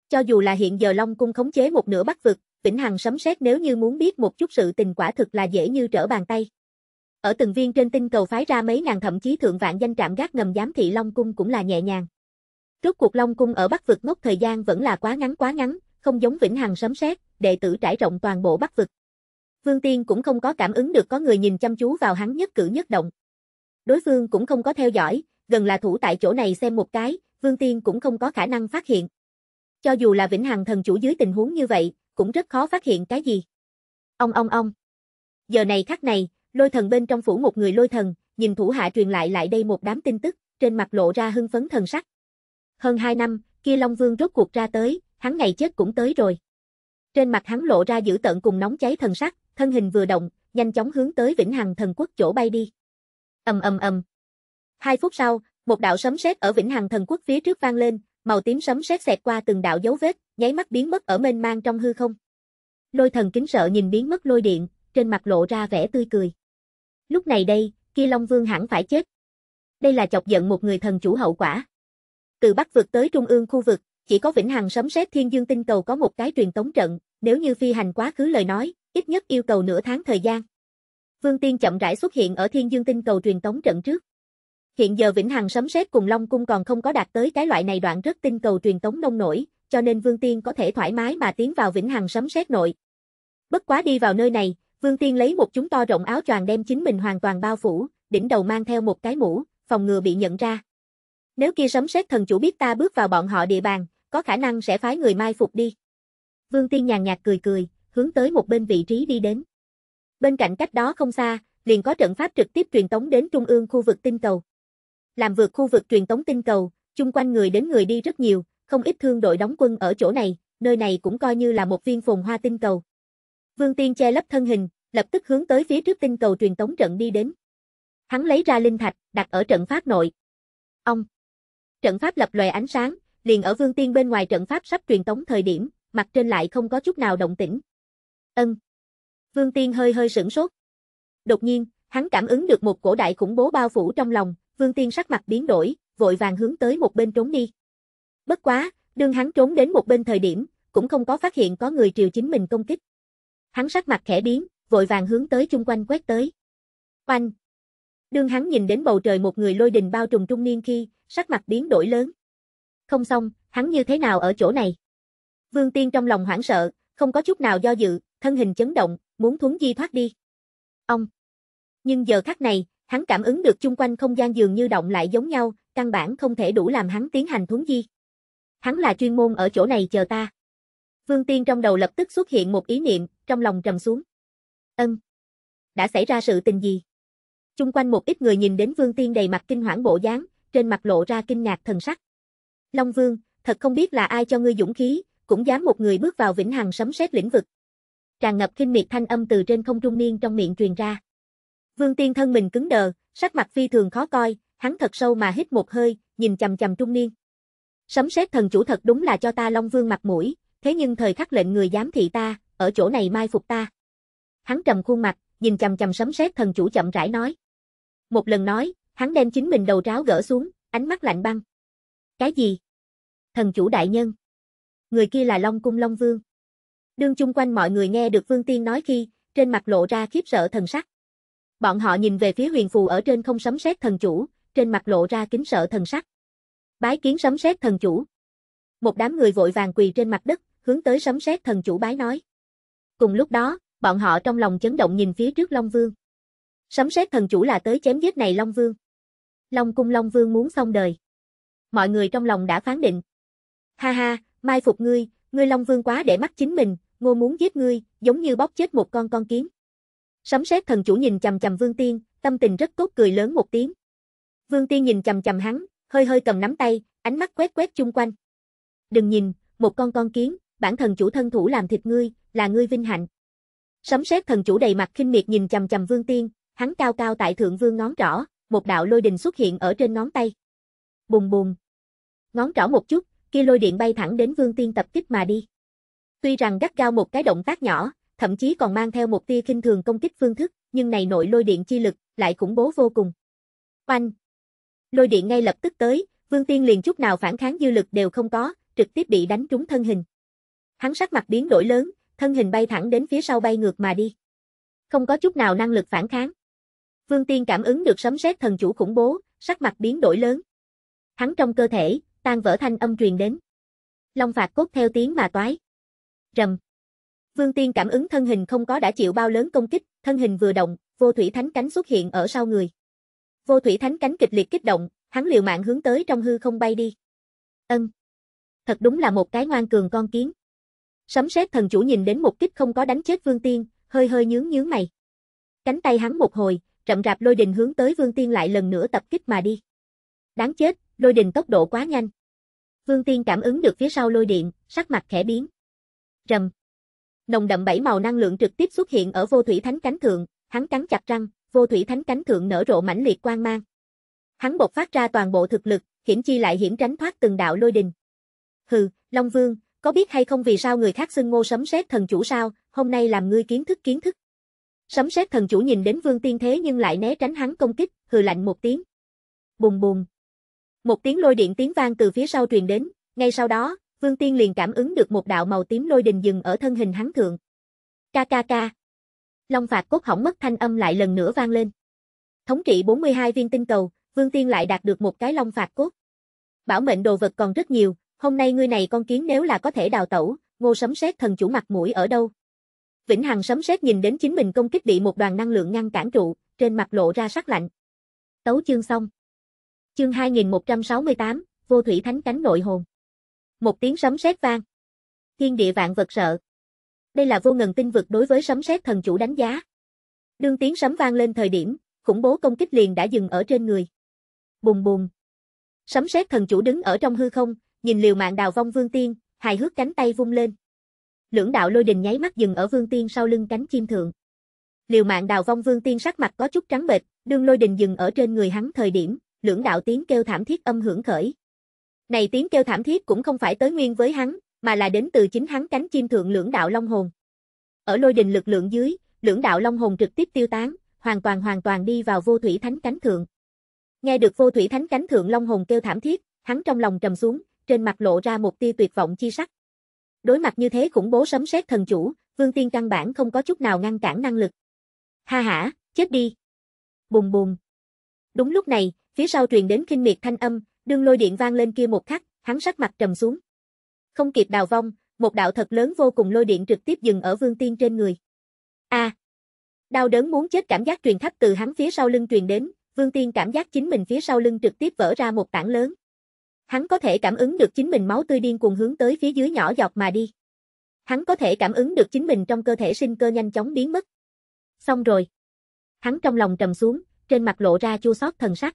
Cho dù là hiện giờ Long cung khống chế một nửa bắt vực, Vĩnh Hằng sấm sét nếu như muốn biết một chút sự tình quả thực là dễ như trở bàn tay. Ở từng viên trên tinh cầu phái ra mấy ngàn thậm chí thượng vạn danh trạm gác ngầm giám thị Long Cung cũng là nhẹ nhàng. Rốt cuộc Long Cung ở Bắc Vực ngốc thời gian vẫn là quá ngắn quá ngắn, không giống Vĩnh Hằng sấm sét, đệ tử trải rộng toàn bộ Bắc Vực. Vương Tiên cũng không có cảm ứng được có người nhìn chăm chú vào hắn nhất cử nhất động. Đối phương cũng không có theo dõi, gần là thủ tại chỗ này xem một cái, Vương Tiên cũng không có khả năng phát hiện. Cho dù là Vĩnh Hằng thần chủ dưới tình huống như vậy, cũng rất khó phát hiện cái gì. Ông ông ông. Giờ này khắc này, Lôi thần bên trong phủ một người lôi thần, nhìn thủ hạ truyền lại lại đây một đám tin tức, trên mặt lộ ra hưng phấn thần sắc. Hơn hai năm, kia Long Vương rốt cuộc ra tới, hắn ngày chết cũng tới rồi. Trên mặt hắn lộ ra dữ tợn cùng nóng cháy thần sắc, thân hình vừa động, nhanh chóng hướng tới Vĩnh Hằng Thần Quốc chỗ bay đi. Ầm ầm ầm. Hai phút sau, một đạo sấm sét ở Vĩnh Hằng Thần Quốc phía trước vang lên, màu tím sấm sét xẹt qua từng đạo dấu vết, nháy mắt biến mất ở mênh mang trong hư không. Lôi thần kính sợ nhìn biến mất lôi điện, trên mặt lộ ra vẻ tươi cười. Lúc này đây, kia Long Vương hẳn phải chết. Đây là chọc giận một người thần chủ hậu quả. Từ Bắc vực tới Trung ương khu vực, chỉ có Vĩnh Hằng sấm sét Thiên Dương tinh cầu có một cái truyền tống trận, nếu như phi hành quá khứ lời nói, ít nhất yêu cầu nửa tháng thời gian. Vương Tiên chậm rãi xuất hiện ở Thiên Dương tinh cầu truyền tống trận trước. Hiện giờ Vĩnh Hằng sấm sét cùng Long cung còn không có đạt tới cái loại này đoạn rất tinh cầu truyền tống nông nổi, cho nên Vương Tiên có thể thoải mái mà tiến vào Vĩnh Hằng sấm sét nội. Bất quá đi vào nơi này, Vương Tiên lấy một chúng to rộng áo choàng đem chính mình hoàn toàn bao phủ, đỉnh đầu mang theo một cái mũ, phòng ngừa bị nhận ra. Nếu kia sấm sét thần chủ biết ta bước vào bọn họ địa bàn, có khả năng sẽ phái người mai phục đi. Vương Tiên nhàn nhạt cười cười, hướng tới một bên vị trí đi đến. Bên cạnh cách đó không xa, liền có trận pháp trực tiếp truyền tống đến trung ương khu vực tinh cầu. Làm vượt khu vực truyền tống tinh cầu, chung quanh người đến người đi rất nhiều, không ít thương đội đóng quân ở chỗ này, nơi này cũng coi như là một viên phồn hoa tinh cầu. Vương Tiên che lấp thân hình, lập tức hướng tới phía trước tinh cầu truyền tống trận đi đến. Hắn lấy ra linh thạch, đặt ở trận pháp nội. Ông! Trận pháp lập lòe ánh sáng, liền ở Vương Tiên bên ngoài trận pháp sắp truyền tống thời điểm, mặt trên lại không có chút nào động tĩnh. Ân! Vương Tiên hơi hơi sửng sốt. Đột nhiên, hắn cảm ứng được một cổ đại khủng bố bao phủ trong lòng, Vương Tiên sắc mặt biến đổi, vội vàng hướng tới một bên trốn đi. Bất quá, đương hắn trốn đến một bên thời điểm, cũng không có phát hiện có người triều chính mình công kích hắn sắc mặt khẽ biến, vội vàng hướng tới chung quanh quét tới. Oanh! Đương hắn nhìn đến bầu trời một người lôi đình bao trùm trung niên khi, sắc mặt biến đổi lớn. Không xong, hắn như thế nào ở chỗ này? Vương Tiên trong lòng hoảng sợ, không có chút nào do dự, thân hình chấn động, muốn thuấn di thoát đi. Ông! Nhưng giờ khắc này, hắn cảm ứng được chung quanh không gian dường như động lại giống nhau, căn bản không thể đủ làm hắn tiến hành thuấn di. Hắn là chuyên môn ở chỗ này chờ ta. Vương Tiên trong đầu lập tức xuất hiện một ý niệm, trong lòng trầm xuống. Ân. Đã xảy ra sự tình gì? Chung quanh một ít người nhìn đến Vương Tiên đầy mặt kinh hoảng bộ dáng, trên mặt lộ ra kinh ngạc thần sắc. Long Vương, thật không biết là ai cho ngươi dũng khí, cũng dám một người bước vào vĩnh hằng sấm sét lĩnh vực. Tràn ngập kinh miệt thanh âm từ trên không trung niên trong miệng truyền ra. Vương Tiên thân mình cứng đờ, sắc mặt phi thường khó coi, hắn thật sâu mà hít một hơi, nhìn chằm chằm trung niên. Sấm sét thần chủ thật đúng là cho ta Long Vương mặt mũi, thế nhưng thời khắc lệnh người giám thị ta, ở chỗ này mai phục ta. Hắn trầm khuôn mặt, nhìn chầm chầm sấm sét thần chủ chậm rãi nói. Một lần nói, hắn đem chính mình đầu ráo gỡ xuống, ánh mắt lạnh băng. Cái gì? Thần chủ đại nhân. Người kia là Long Cung Long Vương. Đương chung quanh mọi người nghe được Vương Tiên nói khi, trên mặt lộ ra khiếp sợ thần sắc. Bọn họ nhìn về phía huyền phù ở trên không sấm sét thần chủ, trên mặt lộ ra kính sợ thần sắc. Bái kiến sấm sét thần chủ. Một đám người vội vàng quỳ trên mặt đất, hướng tới sấm sét thần chủ bái nói. Cùng lúc đó, bọn họ trong lòng chấn động nhìn phía trước Long Vương. Sấm sét thần chủ là tới chém giết này Long Vương. Long cung Long Vương muốn xong đời. Mọi người trong lòng đã phán định. Ha ha, mai phục ngươi, ngươi Long Vương quá để mắt chính mình, ngô muốn giết ngươi, giống như bóp chết một con con kiến. Sấm sét thần chủ nhìn chầm chầm Vương Tiên, tâm tình rất tốt cười lớn một tiếng. Vương Tiên nhìn chầm chầm hắn, hơi hơi cầm nắm tay, ánh mắt quét quét chung quanh đừng nhìn, một con con kiến, bản thần chủ thân thủ làm thịt ngươi, là ngươi vinh hạnh. Sấm sét thần chủ đầy mặt khinh miệt nhìn chằm chằm Vương Tiên, hắn cao cao tại thượng vương ngón trỏ, một đạo lôi đình xuất hiện ở trên ngón tay. Bùng bùng. Ngón trỏ một chút, kia lôi điện bay thẳng đến Vương Tiên tập kích mà đi. Tuy rằng gắt gao một cái động tác nhỏ, thậm chí còn mang theo một tia kinh thường công kích phương thức, nhưng này nội lôi điện chi lực lại khủng bố vô cùng. Oanh! Lôi điện ngay lập tức tới, Vương Tiên liền chút nào phản kháng dư lực đều không có, trực tiếp bị đánh trúng thân hình. Hắn sắc mặt biến đổi lớn, thân hình bay thẳng đến phía sau bay ngược mà đi. Không có chút nào năng lực phản kháng. Vương Tiên cảm ứng được sấm sét thần chủ khủng bố, sắc mặt biến đổi lớn. Hắn trong cơ thể, tan vỡ thanh âm truyền đến. Long phạt cốt theo tiếng mà toái. Rầm. Vương Tiên cảm ứng thân hình không có đã chịu bao lớn công kích, thân hình vừa động, vô thủy thánh cánh xuất hiện ở sau người. Vô thủy thánh cánh kịch liệt kích động, hắn liều mạng hướng tới trong hư không bay đi. Ân thật đúng là một cái ngoan cường con kiến. Sấm sét thần chủ nhìn đến một kích không có đánh chết Vương Tiên, hơi hơi nhướng nhướng mày. Cánh tay hắn một hồi, rậm rạp lôi đình hướng tới Vương Tiên lại lần nữa tập kích mà đi. Đáng chết, lôi đình tốc độ quá nhanh. Vương Tiên cảm ứng được phía sau lôi điện, sắc mặt khẽ biến. Rầm. Nồng đậm bảy màu năng lượng trực tiếp xuất hiện ở Vô Thủy Thánh cánh thượng, hắn cắn chặt răng, Vô Thủy Thánh cánh thượng nở rộ mãnh liệt quang mang. Hắn bộc phát ra toàn bộ thực lực, hiểm chi lại hiểm tránh thoát từng đạo lôi đình hừ, Long Vương, có biết hay không vì sao người khác xưng ngô sấm sét thần chủ sao, hôm nay làm ngươi kiến thức kiến thức. Sấm sét thần chủ nhìn đến vương tiên thế nhưng lại né tránh hắn công kích, hừ lạnh một tiếng. Bùng bùng. Một tiếng lôi điện tiếng vang từ phía sau truyền đến, ngay sau đó, vương tiên liền cảm ứng được một đạo màu tím lôi đình dừng ở thân hình hắn thượng. Ca ca ca. Long phạt cốt hỏng mất thanh âm lại lần nữa vang lên. Thống trị 42 viên tinh cầu, vương tiên lại đạt được một cái long phạt cốt. Bảo mệnh đồ vật còn rất nhiều, Hôm nay ngươi này con kiến nếu là có thể đào tẩu, ngô sấm sét thần chủ mặt mũi ở đâu? Vĩnh Hằng sấm sét nhìn đến chính mình công kích bị một đoàn năng lượng ngăn cản trụ, trên mặt lộ ra sắc lạnh. Tấu chương xong. Chương 2168, Vô Thủy Thánh cánh nội hồn. Một tiếng sấm sét vang. Thiên địa vạn vật sợ. Đây là vô ngần tinh vực đối với sấm sét thần chủ đánh giá. Đương tiếng sấm vang lên thời điểm, khủng bố công kích liền đã dừng ở trên người. Bùng bùng. Sấm sét thần chủ đứng ở trong hư không, nhìn liều mạng đào vong Vương Tiên, hài hước cánh tay vung lên. Lưỡng đạo lôi đình nháy mắt dừng ở Vương Tiên sau lưng cánh chim thượng. Liều mạng đào vong Vương Tiên sắc mặt có chút trắng bệch, đương lôi đình dừng ở trên người hắn thời điểm, lưỡng đạo tiếng kêu thảm thiết âm hưởng khởi. Này tiếng kêu thảm thiết cũng không phải tới nguyên với hắn, mà là đến từ chính hắn cánh chim thượng lưỡng đạo long hồn. Ở lôi đình lực lượng dưới, lưỡng đạo long hồn trực tiếp tiêu tán, hoàn toàn hoàn toàn đi vào vô thủy thánh cánh thượng. Nghe được vô thủy thánh cánh thượng long hồn kêu thảm thiết, hắn trong lòng trầm xuống, trên mặt lộ ra một tia tuyệt vọng chi sắc. Đối mặt như thế khủng bố sấm sét thần chủ, Vương Tiên căn bản không có chút nào ngăn cản năng lực. Ha ha, chết đi. Bùng bùng. Đúng lúc này, phía sau truyền đến kinh miệt thanh âm, đương lôi điện vang lên kia một khắc, hắn sắc mặt trầm xuống. Không kịp đào vong, một đạo thật lớn vô cùng lôi điện trực tiếp dừng ở Vương Tiên trên người. A. À. Đau đớn muốn chết cảm giác truyền khắp từ hắn phía sau lưng truyền đến, Vương Tiên cảm giác chính mình phía sau lưng trực tiếp vỡ ra một tảng lớn. Hắn có thể cảm ứng được chính mình máu tươi điên cuồng hướng tới phía dưới nhỏ giọt mà đi. Hắn có thể cảm ứng được chính mình trong cơ thể sinh cơ nhanh chóng biến mất. Xong rồi. Hắn trong lòng trầm xuống, trên mặt lộ ra chua xót thần sắc.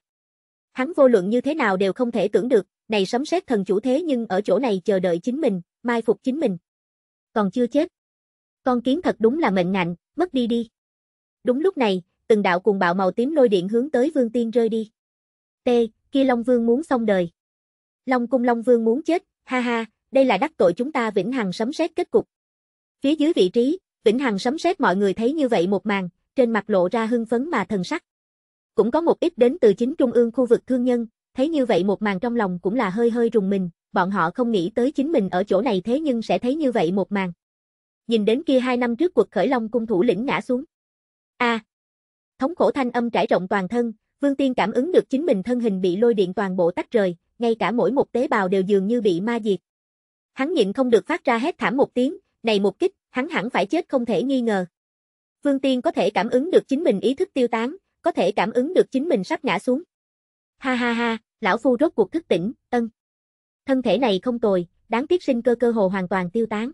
Hắn vô luận như thế nào đều không thể tưởng được, này sấm sét thần chủ thế nhưng ở chỗ này chờ đợi chính mình, mai phục chính mình. Còn chưa chết. Con kiến thật đúng là mệnh ngạnh, mất đi đi. Đúng lúc này, từng đạo cuồng bạo màu tím lôi điện hướng tới Vương Tiên rơi đi. T, kia Long Vương muốn xong đời. Long cung Long Vương muốn chết, ha ha, đây là đắc tội chúng ta vĩnh hằng sấm sét kết cục. Phía dưới vị trí, vĩnh hằng sấm sét mọi người thấy như vậy một màn, trên mặt lộ ra hưng phấn mà thần sắc. Cũng có một ít đến từ chính trung ương khu vực thương nhân, thấy như vậy một màn trong lòng cũng là hơi hơi rùng mình, bọn họ không nghĩ tới chính mình ở chỗ này thế nhưng sẽ thấy như vậy một màn. Nhìn đến kia hai năm trước cuộc khởi long cung thủ lĩnh ngã xuống. A. À, thống khổ thanh âm trải rộng toàn thân, Vương Tiên cảm ứng được chính mình thân hình bị lôi điện toàn bộ tách rời, ngay cả mỗi một tế bào đều dường như bị ma diệt. Hắn nhịn không được phát ra hết thảm một tiếng, này một kích, hắn hẳn phải chết không thể nghi ngờ. Vương Tiên có thể cảm ứng được chính mình ý thức tiêu tán, có thể cảm ứng được chính mình sắp ngã xuống. Ha ha ha, lão phu rốt cuộc thức tỉnh, ân. Thân thể này không tồi, đáng tiếc sinh cơ cơ hồ hoàn toàn tiêu tán.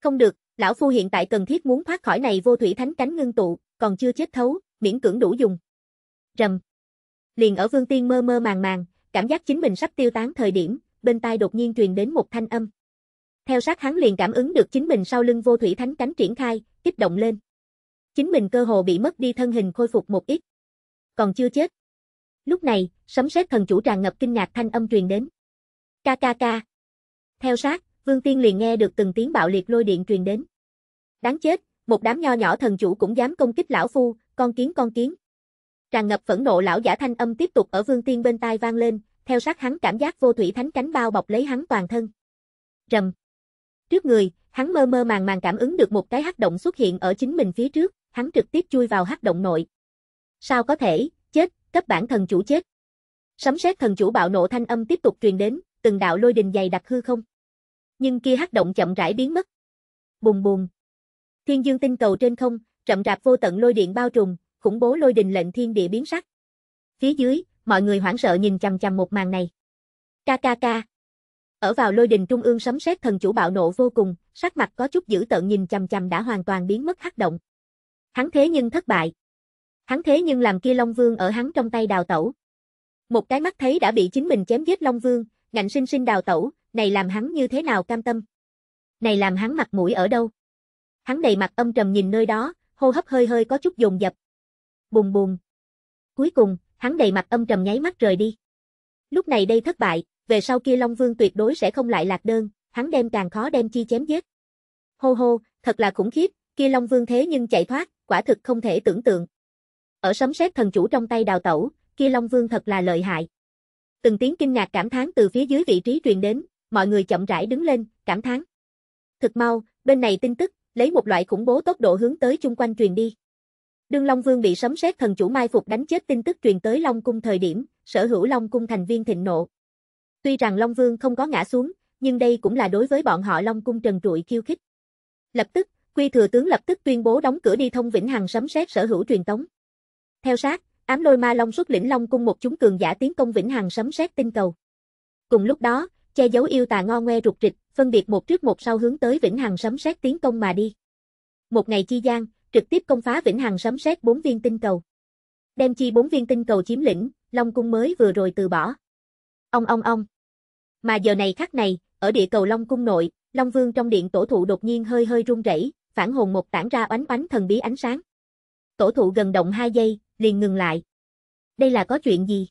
Không được, lão phu hiện tại cần thiết muốn thoát khỏi này vô thủy thánh cánh ngưng tụ, còn chưa chết thấu, miễn cưỡng đủ dùng. Rầm. Liền ở Vương Tiên mơ mơ màng màng, Cảm giác chính mình sắp tiêu tán thời điểm, bên tai đột nhiên truyền đến một thanh âm. Theo sát hắn liền cảm ứng được chính mình sau lưng vô thủy thánh cánh triển khai, kích động lên. Chính mình cơ hồ bị mất đi thân hình khôi phục một ít. Còn chưa chết. Lúc này, sấm sét thần chủ tràn ngập kinh ngạc thanh âm truyền đến. Ca ca ca. Theo sát, Vương Tiên liền nghe được từng tiếng bạo liệt lôi điện truyền đến. Đáng chết, một đám nho nhỏ thần chủ cũng dám công kích lão phu, con kiến con kiến. Tràn ngập phẫn nộ lão giả thanh âm tiếp tục ở Vương Tiên bên tai vang lên, theo sát hắn cảm giác vô thủy thánh cánh bao bọc lấy hắn toàn thân. Rầm. Trước người, hắn mơ mơ màng màng cảm ứng được một cái hắc động xuất hiện ở chính mình phía trước, hắn trực tiếp chui vào hắc động nội. Sao có thể, chết, cấp bản thần chủ chết. Sấm sét thần chủ bạo nộ thanh âm tiếp tục truyền đến, từng đạo lôi đình dày đặc hư không. Nhưng kia hắc động chậm rãi biến mất. Bùng bùng. Thiên Dương tinh cầu trên không, chậm rạp vô tận lôi điện bao trùm, khủng bố lôi đình lệnh thiên địa biến sắc. Phía dưới, mọi người hoảng sợ nhìn chằm chằm một màn này. KKK. Ở vào lôi đình trung ương sấm sét thần chủ bạo nộ vô cùng, sắc mặt có chút dữ tợn nhìn chằm chằm đã hoàn toàn biến mất hắc động. Hắn thế nhưng thất bại. Hắn thế nhưng làm kia Long Vương ở hắn trong tay đào tẩu. Một cái mắt thấy đã bị chính mình chém giết Long Vương, ngạnh sinh sinh đào tẩu, này làm hắn như thế nào cam tâm? Này làm hắn mặt mũi ở đâu? Hắn đầy mặt âm trầm nhìn nơi đó, hô hấp hơi hơi có chút dồn dập, bùm bùm. Cuối cùng, hắn đầy mặt âm trầm nháy mắt rời đi. Lúc này đây thất bại, về sau kia Long Vương tuyệt đối sẽ không lại lạc đơn, hắn đem càng khó đem chi chém giết. Hô hô, thật là khủng khiếp, kia Long Vương thế nhưng chạy thoát, quả thực không thể tưởng tượng. Ở sấm sét thần chủ trong tay đào tẩu, kia Long Vương thật là lợi hại. Từng tiếng kinh ngạc cảm thán từ phía dưới vị trí truyền đến, mọi người chậm rãi đứng lên, cảm thán. thật mau, bên này tin tức, lấy một loại khủng bố tốc độ hướng tới chung quanh truyền đi. Đương Long Vương bị sấm sét thần chủ mai phục đánh chết tin tức truyền tới Long Cung thời điểm, sở hữu Long Cung thành viên thịnh nộ. Tuy rằng Long Vương không có ngã xuống, nhưng đây cũng là đối với bọn họ Long Cung trần trụi khiêu khích. Lập tức, Quy Thừa Tướng lập tức tuyên bố đóng cửa đi thông Vĩnh Hằng sấm sét sở hữu truyền tống. Theo sát, ám lôi ma Long xuất lĩnh Long Cung một chúng cường giả tiến công Vĩnh Hằng sấm sét tinh cầu. Cùng lúc đó, che giấu yêu tà ngo ngoe rụt rịch, phân biệt một trước một sau hướng tới Vĩnh Hằng sấm sét tiến công mà đi. Một ngày chi gian, trực tiếp công phá vĩnh hằng sấm sét bốn viên tinh cầu. Đem chi bốn viên tinh cầu chiếm lĩnh, Long cung mới vừa rồi từ bỏ. Ông ông ông. Mà giờ này khắc này, ở địa cầu Long cung nội, Long Vương trong điện tổ thụ đột nhiên hơi hơi run rẩy, phản hồn một tản ra oánh oánh thần bí ánh sáng. Tổ thụ gần động 2 giây, liền ngừng lại. Đây là có chuyện gì?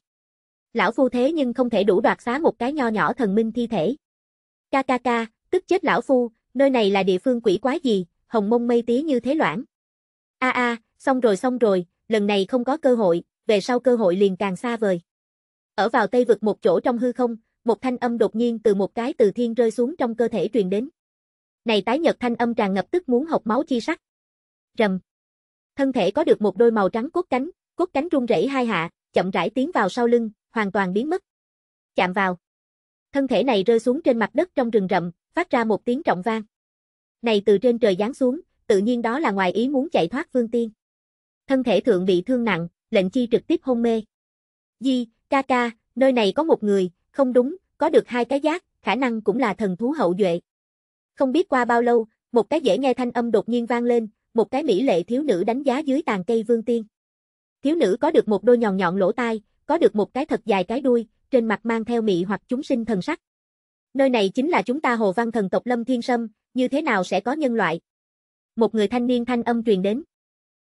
Lão phu thế nhưng không thể đủ đoạt xá một cái nho nhỏ thần minh thi thể. Ca ca ca, tức chết lão phu, nơi này là địa phương quỷ quái gì, hồng mông mây tía như thế loãng a a, xong rồi xong rồi, lần này không có cơ hội, về sau cơ hội liền càng xa vời. Ở vào tây vực một chỗ trong hư không, một thanh âm đột nhiên từ một cái từ thiên rơi xuống trong cơ thể truyền đến. Này tái nhật thanh âm tràn ngập tức muốn học máu chi sắc. Rầm. Thân thể có được một đôi màu trắng cốt cánh, cốt cánh rung rẩy hai hạ, chậm rãi tiến vào sau lưng, hoàn toàn biến mất. Chạm vào. Thân thể này rơi xuống trên mặt đất trong rừng rậm, phát ra một tiếng trọng vang. Này từ trên trời giáng xuống, tự nhiên đó là ngoài ý muốn chạy thoát Vương Tiên. Thân thể thượng bị thương nặng, lệnh chi trực tiếp hôn mê. Di, ca ca, nơi này có một người, không đúng, có được hai cái giác, khả năng cũng là thần thú hậu duệ. Không biết qua bao lâu, một cái dễ nghe thanh âm đột nhiên vang lên, một cái mỹ lệ thiếu nữ đánh giá dưới tàn cây Vương Tiên. Thiếu nữ có được một đôi nhọn nhọn lỗ tai, có được một cái thật dài cái đuôi, trên mặt mang theo mị hoặc chúng sinh thần sắc. Nơi này chính là chúng ta Hồ Văn thần tộc Lâm Thiên Sâm, như thế nào sẽ có nhân loại? một người thanh niên thanh âm truyền đến.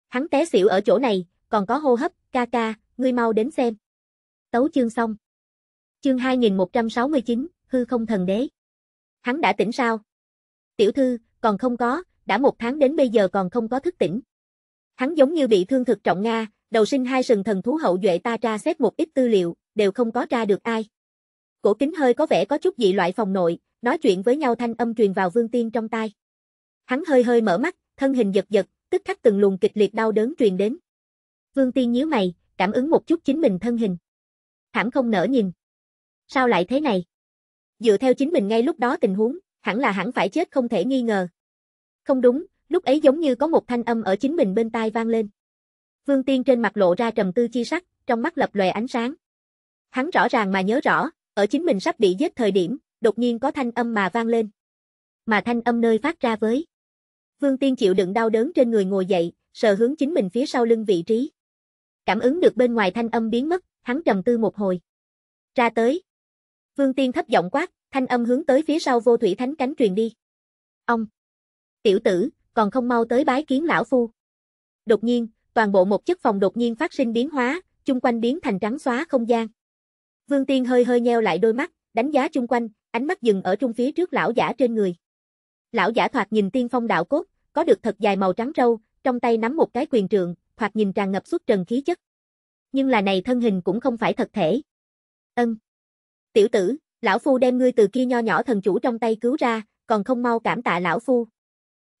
Hắn té xỉu ở chỗ này, còn có hô hấp, ca ca, ngươi mau đến xem. Tấu chương xong. Chương 2169, hư không thần đế. Hắn đã tỉnh sao? Tiểu thư, còn không có, đã một tháng đến bây giờ còn không có thức tỉnh. Hắn giống như bị thương thực trọng Nga, đầu sinh hai sừng thần thú hậu duệ ta tra xét một ít tư liệu, đều không có tra được ai. Cổ kính hơi có vẻ có chút dị loại phòng nội, nói chuyện với nhau thanh âm truyền vào vương tiên trong tai. Hắn hơi hơi mở mắt, thân hình giật giật, tức khắc từng luồng kịch liệt đau đớn truyền đến. Vương Tiên nhíu mày, cảm ứng một chút chính mình thân hình. Thảm không nở nhìn. Sao lại thế này? Dựa theo chính mình ngay lúc đó tình huống, hẳn là hẳn phải chết không thể nghi ngờ. Không đúng, lúc ấy giống như có một thanh âm ở chính mình bên tai vang lên. Vương Tiên trên mặt lộ ra trầm tư chi sắc, trong mắt lập lòe ánh sáng. Hắn rõ ràng mà nhớ rõ, ở chính mình sắp bị giết thời điểm, đột nhiên có thanh âm mà vang lên. Mà thanh âm nơi phát ra với Vương Tiên chịu đựng đau đớn trên người ngồi dậy, sờ hướng chính mình phía sau lưng vị trí. Cảm ứng được bên ngoài thanh âm biến mất, hắn trầm tư một hồi. Ra tới. Vương Tiên thấp giọng quát, thanh âm hướng tới phía sau vô thủy thánh cánh truyền đi. Ông. Tiểu tử, còn không mau tới bái kiến lão phu. Đột nhiên, toàn bộ một chất phòng đột nhiên phát sinh biến hóa, chung quanh biến thành trắng xóa không gian. Vương Tiên hơi hơi nheo lại đôi mắt, đánh giá chung quanh, ánh mắt dừng ở trung phía trước lão giả trên người. Lão giả thoạt nhìn tiên phong đạo cốt, có được thật dài màu trắng râu, trong tay nắm một cái quyền trượng, thoạt nhìn tràn ngập suốt trần khí chất. Nhưng là này thân hình cũng không phải thật thể. Ân. Tiểu tử, lão phu đem ngươi từ kia nho nhỏ thần chủ trong tay cứu ra, còn không mau cảm tạ lão phu.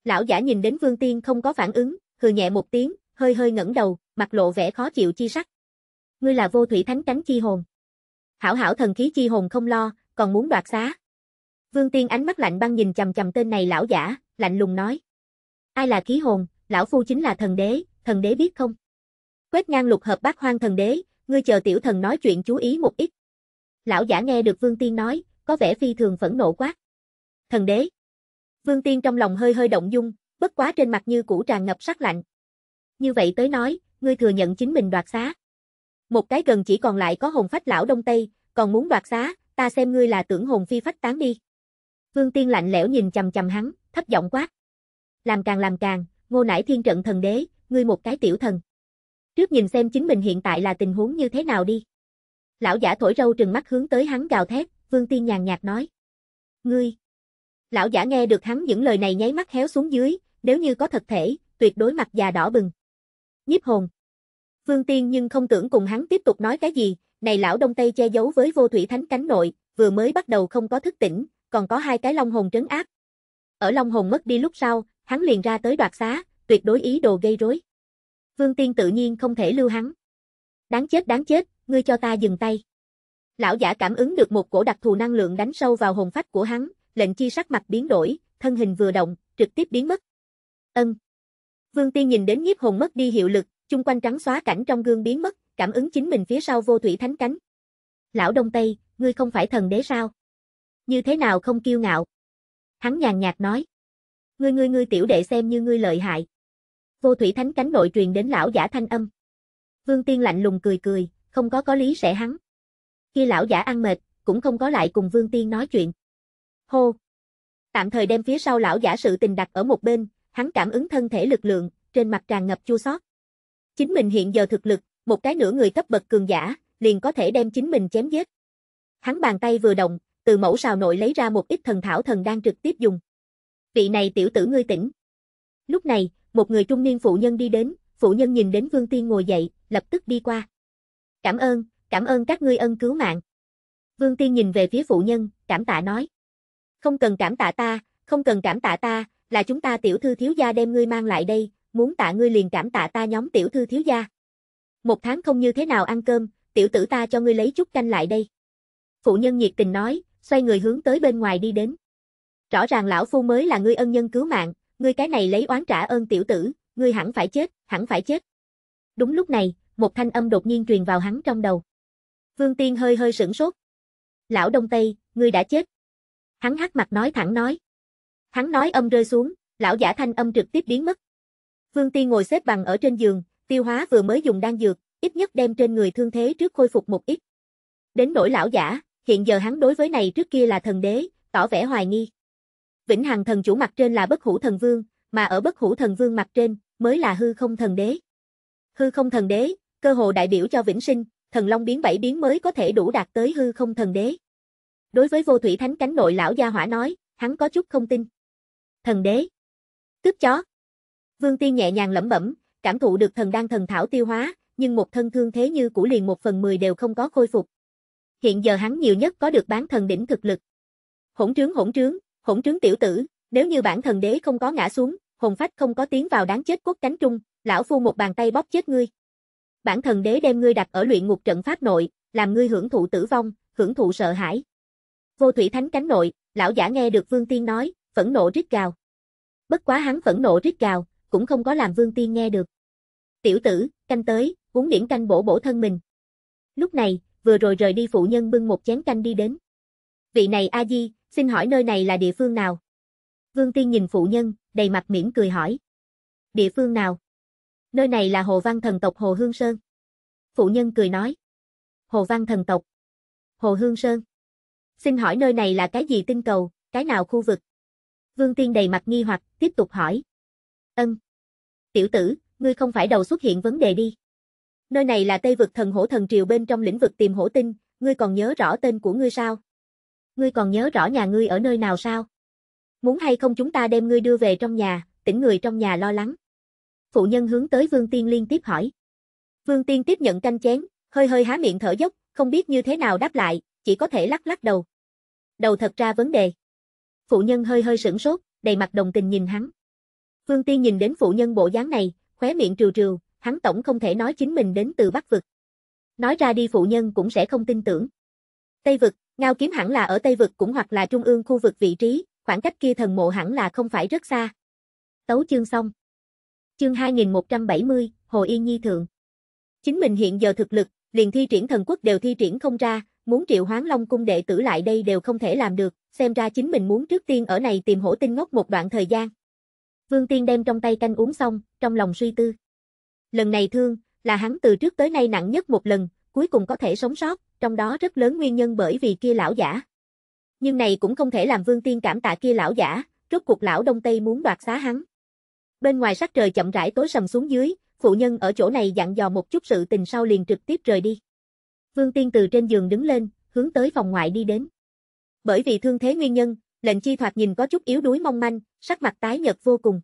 Lão giả nhìn đến Vương Tiên không có phản ứng, hừ nhẹ một tiếng, hơi hơi ngẩng đầu, mặt lộ vẻ khó chịu chi sắc. Ngươi là vô thủy thánh cánh chi hồn. Hảo hảo thần khí chi hồn không lo, còn muốn đoạt xá. Vương Tiên ánh mắt lạnh băng nhìn chầm chầm tên này lão giả, lạnh lùng nói. Ai là khí hồn, lão phu chính là thần đế, thần đế biết không? Quét ngang lục hợp bác hoang thần đế, ngươi chờ tiểu thần nói chuyện chú ý một ít. Lão giả nghe được Vương Tiên nói, có vẻ phi thường phẫn nộ quá. Thần đế. Vương Tiên trong lòng hơi hơi động dung, bất quá trên mặt như cũ tràn ngập sắc lạnh. Như vậy tới nói, ngươi thừa nhận chính mình đoạt xá. Một cái gần chỉ còn lại có hồn phách lão đông tây, còn muốn đoạt xá, ta xem ngươi là tưởng hồn phi phách tán đi. Vương Tiên lạnh lẽo nhìn chầm chầm hắn, thấp giọng quát. Làm càng làm càng, ngô Nãi thiên trận thần đế, ngươi một cái tiểu thần. Trước nhìn xem chính mình hiện tại là tình huống như thế nào đi. Lão giả thổi râu trừng mắt hướng tới hắn gào thét, Vương Tiên nhàn nhạt nói. Ngươi! Lão giả nghe được hắn những lời này nháy mắt héo xuống dưới, nếu như có thật thể, tuyệt đối mặt già đỏ bừng. nhíp hồn! Vương Tiên nhưng không tưởng cùng hắn tiếp tục nói cái gì, này lão Đông Tây che giấu với vô thủy thánh cánh nội, vừa mới bắt đầu không có thức tỉnh, còn có hai cái long hồn trấn áp. Ở long hồn mất đi lúc sau, hắn liền ra tới đoạt xá, tuyệt đối ý đồ gây rối. Vương Tiên tự nhiên không thể lưu hắn. Đáng chết đáng chết, ngươi cho ta dừng tay. Lão giả cảm ứng được một cổ đặc thù năng lượng đánh sâu vào hồn phách của hắn, lệnh chi sắc mặt biến đổi, thân hình vừa động, trực tiếp biến mất. Ân. Vương Tiên nhìn đến nhiếp hồn mất đi hiệu lực, chung quanh trắng xóa cảnh trong gương biến mất, cảm ứng chính mình phía sau vô thủy thánh cánh. Lão Đông Tây, ngươi không phải thần đế sao? như thế nào không kiêu ngạo. Hắn nhàn nhạt nói, ngươi ngươi ngươi tiểu đệ xem như ngươi lợi hại. Vô thủy thánh cánh nội truyền đến lão giả thanh âm. Vương tiên lạnh lùng cười cười, không có có lý sẽ hắn. Khi lão giả ăn mệt, cũng không có lại cùng vương tiên nói chuyện. Hô! Tạm thời đem phía sau lão giả sự tình đặt ở một bên, hắn cảm ứng thân thể lực lượng, trên mặt tràn ngập chua xót. Chính mình hiện giờ thực lực, một cái nửa người thấp bậc cường giả, liền có thể đem chính mình chém giết. Hắn bàn tay vừa động, từ mẫu sào nội lấy ra một ít thần thảo thần đang trực tiếp dùng. Vị này tiểu tử ngươi tỉnh. Lúc này, một người trung niên phụ nhân đi đến, phụ nhân nhìn đến Vương Tiên ngồi dậy, lập tức đi qua. Cảm ơn, cảm ơn các ngươi ân cứu mạng. Vương Tiên nhìn về phía phụ nhân, cảm tạ nói. Không cần cảm tạ ta, không cần cảm tạ ta, là chúng ta tiểu thư thiếu gia đem ngươi mang lại đây, muốn tạ ngươi liền cảm tạ ta nhóm tiểu thư thiếu gia. Một tháng không như thế nào ăn cơm, tiểu tử ta cho ngươi lấy chút canh lại đây. Phụ nhân nhiệt tình nói, xoay người hướng tới bên ngoài đi đến. Rõ ràng lão phu mới là ngươi ân nhân cứu mạng, ngươi cái này lấy oán trả ơn tiểu tử, ngươi hẳn phải chết, hẳn phải chết. Đúng lúc này, một thanh âm đột nhiên truyền vào hắn trong đầu. Vương Tiên hơi hơi sửng sốt. Lão Đông Tây, ngươi đã chết. Hắn hắc mặt nói thẳng nói. Hắn nói âm rơi xuống, lão giả thanh âm trực tiếp biến mất. Vương Tiên ngồi xếp bằng ở trên giường, tiêu hóa vừa mới dùng đan dược, ít nhất đem trên người thương thế trước khôi phục một ít. Đến nỗi lão giả, hiện giờ hắn đối với này trước kia là thần đế, tỏ vẻ hoài nghi. Vĩnh Hằng thần chủ mặt trên là bất hủ thần vương, mà ở bất hủ thần vương mặt trên, mới là hư không thần đế. Hư không thần đế, cơ hồ đại biểu cho vĩnh sinh, thần long biến bảy biến mới có thể đủ đạt tới hư không thần đế. Đối với vô thủy thánh cánh nội lão gia hỏa nói, hắn có chút không tin. Thần đế. Cướp chó. Vương tiên nhẹ nhàng lẩm bẩm, cảm thụ được thần đan thần thảo tiêu hóa, nhưng một thân thương thế như cũ liền một phần mười đều không có khôi phục, hiện giờ hắn nhiều nhất có được bán thần đỉnh thực lực. Hỗn trướng hỗn trướng, hỗn trướng tiểu tử, nếu như bản thần đế không có ngã xuống, hồn phách không có tiến vào đáng chết quốc cánh trung, lão phu một bàn tay bóp chết ngươi. Bản thần đế đem ngươi đặt ở luyện ngục trận pháp nội, làm ngươi hưởng thụ tử vong, hưởng thụ sợ hãi. Vô thủy thánh cánh nội, lão giả nghe được Vương Tiên nói, phẫn nộ rít gào. Bất quá hắn phẫn nộ rít gào, cũng không có làm Vương Tiên nghe được. Tiểu tử, canh tới, uống điểm canh bổ bổ thân mình. Lúc này, vừa rồi rời đi phụ nhân bưng một chén canh đi đến. Vị này A Di, xin hỏi nơi này là địa phương nào? Vương Tiên nhìn phụ nhân, đầy mặt mỉm cười hỏi. Địa phương nào? Nơi này là Hồ Văn thần tộc Hồ Hương Sơn. Phụ nhân cười nói. Hồ Văn thần tộc. Hồ Hương Sơn. Xin hỏi nơi này là cái gì tinh cầu, cái nào khu vực? Vương Tiên đầy mặt nghi hoặc, tiếp tục hỏi. Ân. Tiểu tử, ngươi không phải đầu xuất hiện vấn đề đi. Nơi này là Tây vực thần hổ thần triều bên trong lĩnh vực tìm hổ tinh, ngươi còn nhớ rõ tên của ngươi sao? Ngươi còn nhớ rõ nhà ngươi ở nơi nào sao? Muốn hay không chúng ta đem ngươi đưa về trong nhà, tỉnh người trong nhà lo lắng. Phụ nhân hướng tới Vương Tiên liên tiếp hỏi. Vương Tiên tiếp nhận canh chén, hơi hơi há miệng thở dốc, không biết như thế nào đáp lại, chỉ có thể lắc lắc đầu. Đầu thật ra vấn đề. Phụ nhân hơi hơi sửng sốt, đầy mặt đồng tình nhìn hắn. Vương Tiên nhìn đến phụ nhân bộ dáng này, khóe miệng trừ trừ, hắn tổng không thể nói chính mình đến từ Bắc Vực. Nói ra đi phụ nhân cũng sẽ không tin tưởng. Tây Vực, Ngao Kiếm hẳn là ở Tây Vực cũng hoặc là trung ương khu vực vị trí, khoảng cách kia thần mộ hẳn là không phải rất xa. Tấu chương xong. Chương 2170, Hồ Yên Nhi Thượng. Chính mình hiện giờ thực lực, liền thi triển thần quốc đều thi triển không ra, muốn triệu hoán long cung đệ tử lại đây đều không thể làm được, xem ra chính mình muốn trước tiên ở này tìm hổ tinh ngốc một đoạn thời gian. Vương Tiên đem trong tay canh uống xong, trong lòng suy tư lần này thương, là hắn từ trước tới nay nặng nhất một lần, cuối cùng có thể sống sót, trong đó rất lớn nguyên nhân bởi vì kia lão giả. Nhưng này cũng không thể làm Vương Tiên cảm tạ kia lão giả, rốt cuộc lão Đông Tây muốn đoạt xá hắn. Bên ngoài sắc trời chậm rãi tối sầm xuống dưới, phụ nhân ở chỗ này dặn dò một chút sự tình sau liền trực tiếp rời đi. Vương Tiên từ trên giường đứng lên, hướng tới phòng ngoại đi đến. Bởi vì thương thế nguyên nhân, lệnh chi thoạt nhìn có chút yếu đuối mong manh, sắc mặt tái nhợt vô cùng.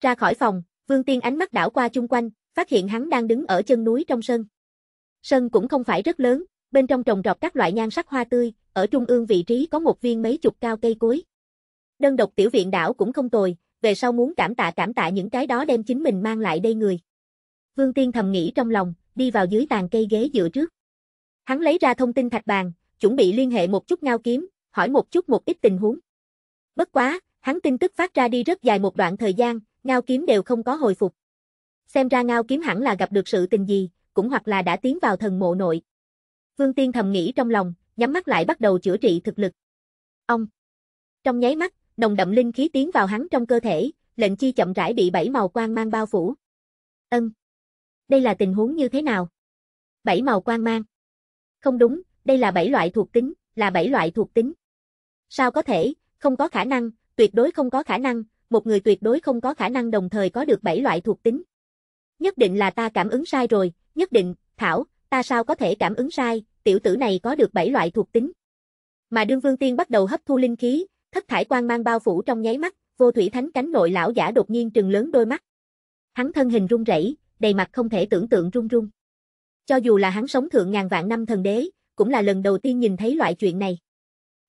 Ra khỏi phòng, Vương Tiên ánh mắt đảo qua chung quanh, phát hiện hắn đang đứng ở chân núi trong sân. Sân cũng không phải rất lớn, bên trong trồng trọt các loại nhan sắc hoa tươi, ở trung ương vị trí có một viên mấy chục cao cây cối. Đơn độc tiểu viện đảo cũng không tồi, về sau muốn cảm tạ cảm tạ những cái đó đem chính mình mang lại đây người. Vương Tiên thầm nghĩ trong lòng, đi vào dưới tàn cây ghế dựa trước. Hắn lấy ra thông tin thạch bàn, chuẩn bị liên hệ một chút ngao kiếm, hỏi một chút một ít tình huống. Bất quá, hắn tin tức phát ra đi rất dài một đoạn thời gian, ngao kiếm đều không có hồi phục. Xem ra ngao kiếm hẳn là gặp được sự tình gì, cũng hoặc là đã tiến vào thần mộ nội. Vương Tiên thầm nghĩ trong lòng, nhắm mắt lại bắt đầu chữa trị thực lực. Ông! Trong nháy mắt, nồng đậm linh khí tiến vào hắn trong cơ thể, lệnh chi chậm rãi bị bảy màu quang mang bao phủ. Ân! Đây là tình huống như thế nào? Bảy màu quang mang. Không đúng, đây là bảy loại thuộc tính, là bảy loại thuộc tính. Sao có thể, không có khả năng, tuyệt đối không có khả năng, một người tuyệt đối không có khả năng đồng thời có được bảy loại thuộc tính nhất định là ta cảm ứng sai rồi, nhất định, Thảo, ta sao có thể cảm ứng sai, tiểu tử này có được bảy loại thuộc tính. Mà đương vương tiên bắt đầu hấp thu linh khí, thất thải quang mang bao phủ trong nháy mắt, vô thủy thánh cánh nội lão giả đột nhiên trừng lớn đôi mắt. Hắn thân hình run rẩy, đầy mặt không thể tưởng tượng run run. Cho dù là hắn sống thượng ngàn vạn năm thần đế, cũng là lần đầu tiên nhìn thấy loại chuyện này.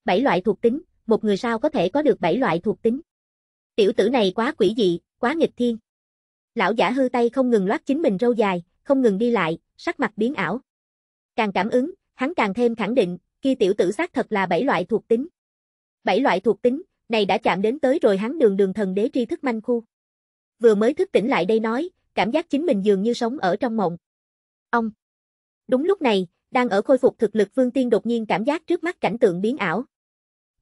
Bảy loại thuộc tính, một người sao có thể có được bảy loại thuộc tính. Tiểu tử này quá quỷ dị, quá nghịch thiên. Lão giả hư tay không ngừng loát chính mình râu dài, không ngừng đi lại, sắc mặt biến ảo. Càng cảm ứng, hắn càng thêm khẳng định, kia tiểu tử xác thật là bảy loại thuộc tính. Bảy loại thuộc tính, này đã chạm đến tới rồi hắn đường đường thần đế tri thức manh khu. Vừa mới thức tỉnh lại đây nói, cảm giác chính mình dường như sống ở trong mộng. Ông. Đúng lúc này, đang ở khôi phục thực lực Vương Tiên đột nhiên cảm giác trước mắt cảnh tượng biến ảo.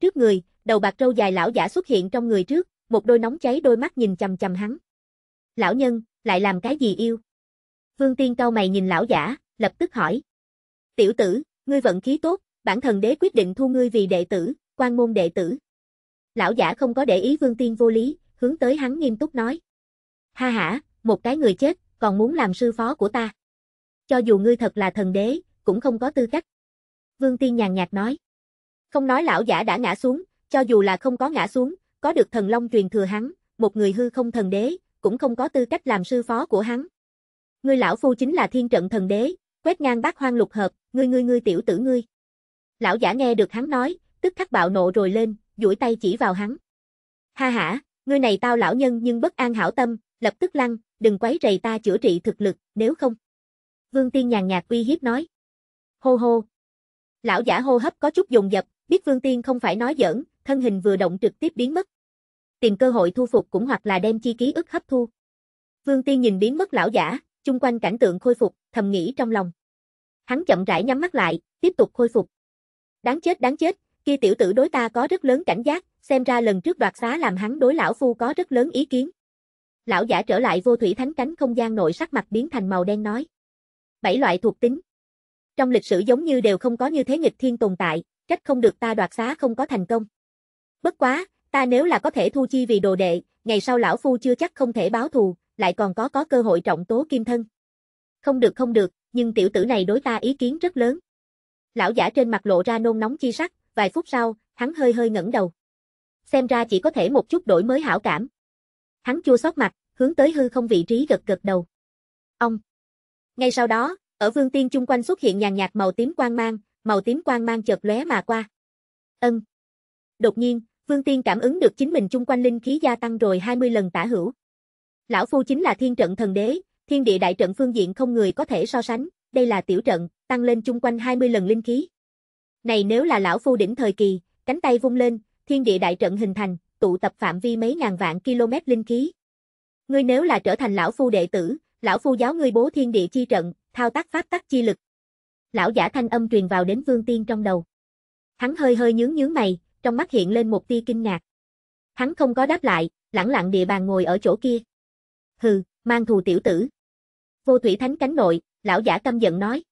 Trước người, đầu bạc râu dài lão giả xuất hiện trong người trước, một đôi nóng cháy đôi mắt nhìn chằm chằm hắn lão nhân, lại làm cái gì yêu? Vương Tiên cao mày nhìn lão giả, lập tức hỏi. Tiểu tử, ngươi vận khí tốt, bản thần đế quyết định thu ngươi vì đệ tử, quan môn đệ tử. Lão giả không có để ý Vương Tiên vô lý, hướng tới hắn nghiêm túc nói. Ha ha, một cái người chết, còn muốn làm sư phó của ta. Cho dù ngươi thật là thần đế, cũng không có tư cách. Vương Tiên nhàn nhạt nói. Không nói lão giả đã ngã xuống, cho dù là không có ngã xuống, có được thần long truyền thừa hắn, một người hư không thần đế, cũng không có tư cách làm sư phó của hắn. Ngươi lão phu chính là thiên trận thần đế, quét ngang bát hoang lục hợp, ngươi ngươi ngươi tiểu tử ngươi. Lão giả nghe được hắn nói, tức khắc bạo nộ rồi lên, duỗi tay chỉ vào hắn. Ha ha, ngươi này tao lão nhân nhưng bất an hảo tâm, lập tức lăn, đừng quấy rầy ta chữa trị thực lực, nếu không. Vương Tiên nhàn nhạt uy hiếp nói. Hô hô. Lão giả hô hấp có chút dùng dập, biết Vương Tiên không phải nói giỡn, thân hình vừa động trực tiếp biến mất tìm cơ hội thu phục cũng hoặc là đem chi ký ức hấp thu. Vương Tiên nhìn biến mất lão giả, chung quanh cảnh tượng khôi phục, thầm nghĩ trong lòng. Hắn chậm rãi nhắm mắt lại, tiếp tục khôi phục. Đáng chết đáng chết, kia tiểu tử đối ta có rất lớn cảnh giác, xem ra lần trước đoạt xá làm hắn đối lão phu có rất lớn ý kiến. Lão giả trở lại vô thủy thánh cánh không gian nội sắc mặt biến thành màu đen nói. Bảy loại thuộc tính. Trong lịch sử giống như đều không có như thế nghịch thiên tồn tại, trách không được ta đoạt xá không có thành công. Bất quá, Ta nếu là có thể thu chi vì đồ đệ, ngày sau lão phu chưa chắc không thể báo thù, lại còn có có cơ hội trọng tố kim thân. Không được không được, nhưng tiểu tử này đối ta ý kiến rất lớn. Lão giả trên mặt lộ ra nôn nóng chi sắc, vài phút sau, hắn hơi hơi ngẩng đầu. Xem ra chỉ có thể một chút đổi mới hảo cảm. Hắn chua xót mặt, hướng tới hư không vị trí gật gật đầu. Ông. Ngay sau đó, ở vương tiên chung quanh xuất hiện nhàn nhạt màu tím quang mang, màu tím quang mang chợt lóe mà qua. Ân. Đột nhiên, Vương Tiên cảm ứng được chính mình chung quanh linh khí gia tăng rồi 20 lần tả hữu. Lão Phu chính là thiên trận thần đế, thiên địa đại trận phương diện không người có thể so sánh, đây là tiểu trận, tăng lên chung quanh 20 lần linh khí. Này nếu là Lão Phu đỉnh thời kỳ, cánh tay vung lên, thiên địa đại trận hình thành, tụ tập phạm vi mấy ngàn vạn km linh khí. Ngươi nếu là trở thành Lão Phu đệ tử, Lão Phu giáo ngươi bố thiên địa chi trận, thao tác pháp tắc chi lực. Lão giả thanh âm truyền vào đến Vương Tiên trong đầu. Hắn hơi hơi nhướng nhướng mày, trong mắt hiện lên một tia kinh ngạc. Hắn không có đáp lại, lẳng lặng địa bàn ngồi ở chỗ kia. Hừ, mang thù tiểu tử. Vô thủy thánh cánh nội, lão giả căm giận nói.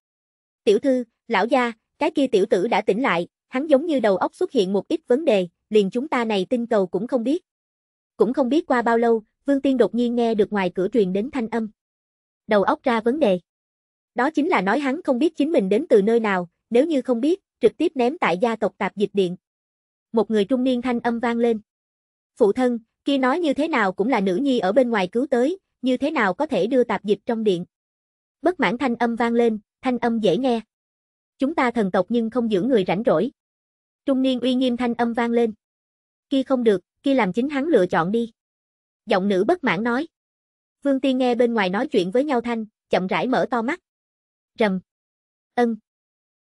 Tiểu thư, lão gia, cái kia tiểu tử đã tỉnh lại, hắn giống như đầu óc xuất hiện một ít vấn đề, liền chúng ta này tinh cầu cũng không biết. Cũng không biết qua bao lâu, Vương Tiên đột nhiên nghe được ngoài cửa truyền đến thanh âm. Đầu óc ra vấn đề. Đó chính là nói hắn không biết chính mình đến từ nơi nào, nếu như không biết, trực tiếp ném tại gia tộc tạp dịch điện một người trung niên thanh âm vang lên. Phụ thân, kia nói như thế nào cũng là nữ nhi ở bên ngoài cứu tới, như thế nào có thể đưa tạp dịch trong điện. Bất mãn thanh âm vang lên, thanh âm dễ nghe. Chúng ta thần tộc nhưng không giữ người rảnh rỗi. Trung niên uy nghiêm thanh âm vang lên. Kia không được, kia làm chính hắn lựa chọn đi. Giọng nữ bất mãn nói. Vương Tiên nghe bên ngoài nói chuyện với nhau thanh, chậm rãi mở to mắt. Rầm. Ân.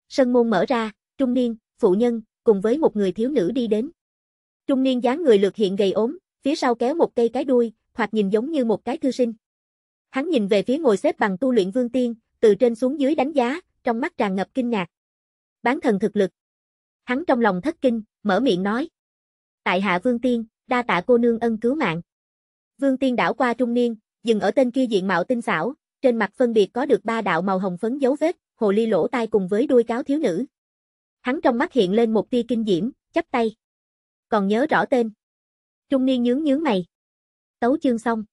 Sân môn mở ra, trung niên, phụ nhân, cùng với một người thiếu nữ đi đến. Trung niên dáng người lược hiện gầy ốm, phía sau kéo một cây cái đuôi, hoặc nhìn giống như một cái thư sinh. Hắn nhìn về phía ngồi xếp bằng tu luyện vương tiên, từ trên xuống dưới đánh giá, trong mắt tràn ngập kinh ngạc. Bán thần thực lực. Hắn trong lòng thất kinh, mở miệng nói. Tại hạ vương tiên, đa tạ cô nương ân cứu mạng. Vương tiên đảo qua trung niên, dừng ở tên kia diện mạo tinh xảo, trên mặt phân biệt có được ba đạo màu hồng phấn dấu vết, hồ ly lỗ tai cùng với đuôi cáo thiếu nữ. Hắn trong mắt hiện lên một tia kinh diễm, chắp tay. Còn nhớ rõ tên. Trung niên nhướng nhướng mày. Tấu chương xong.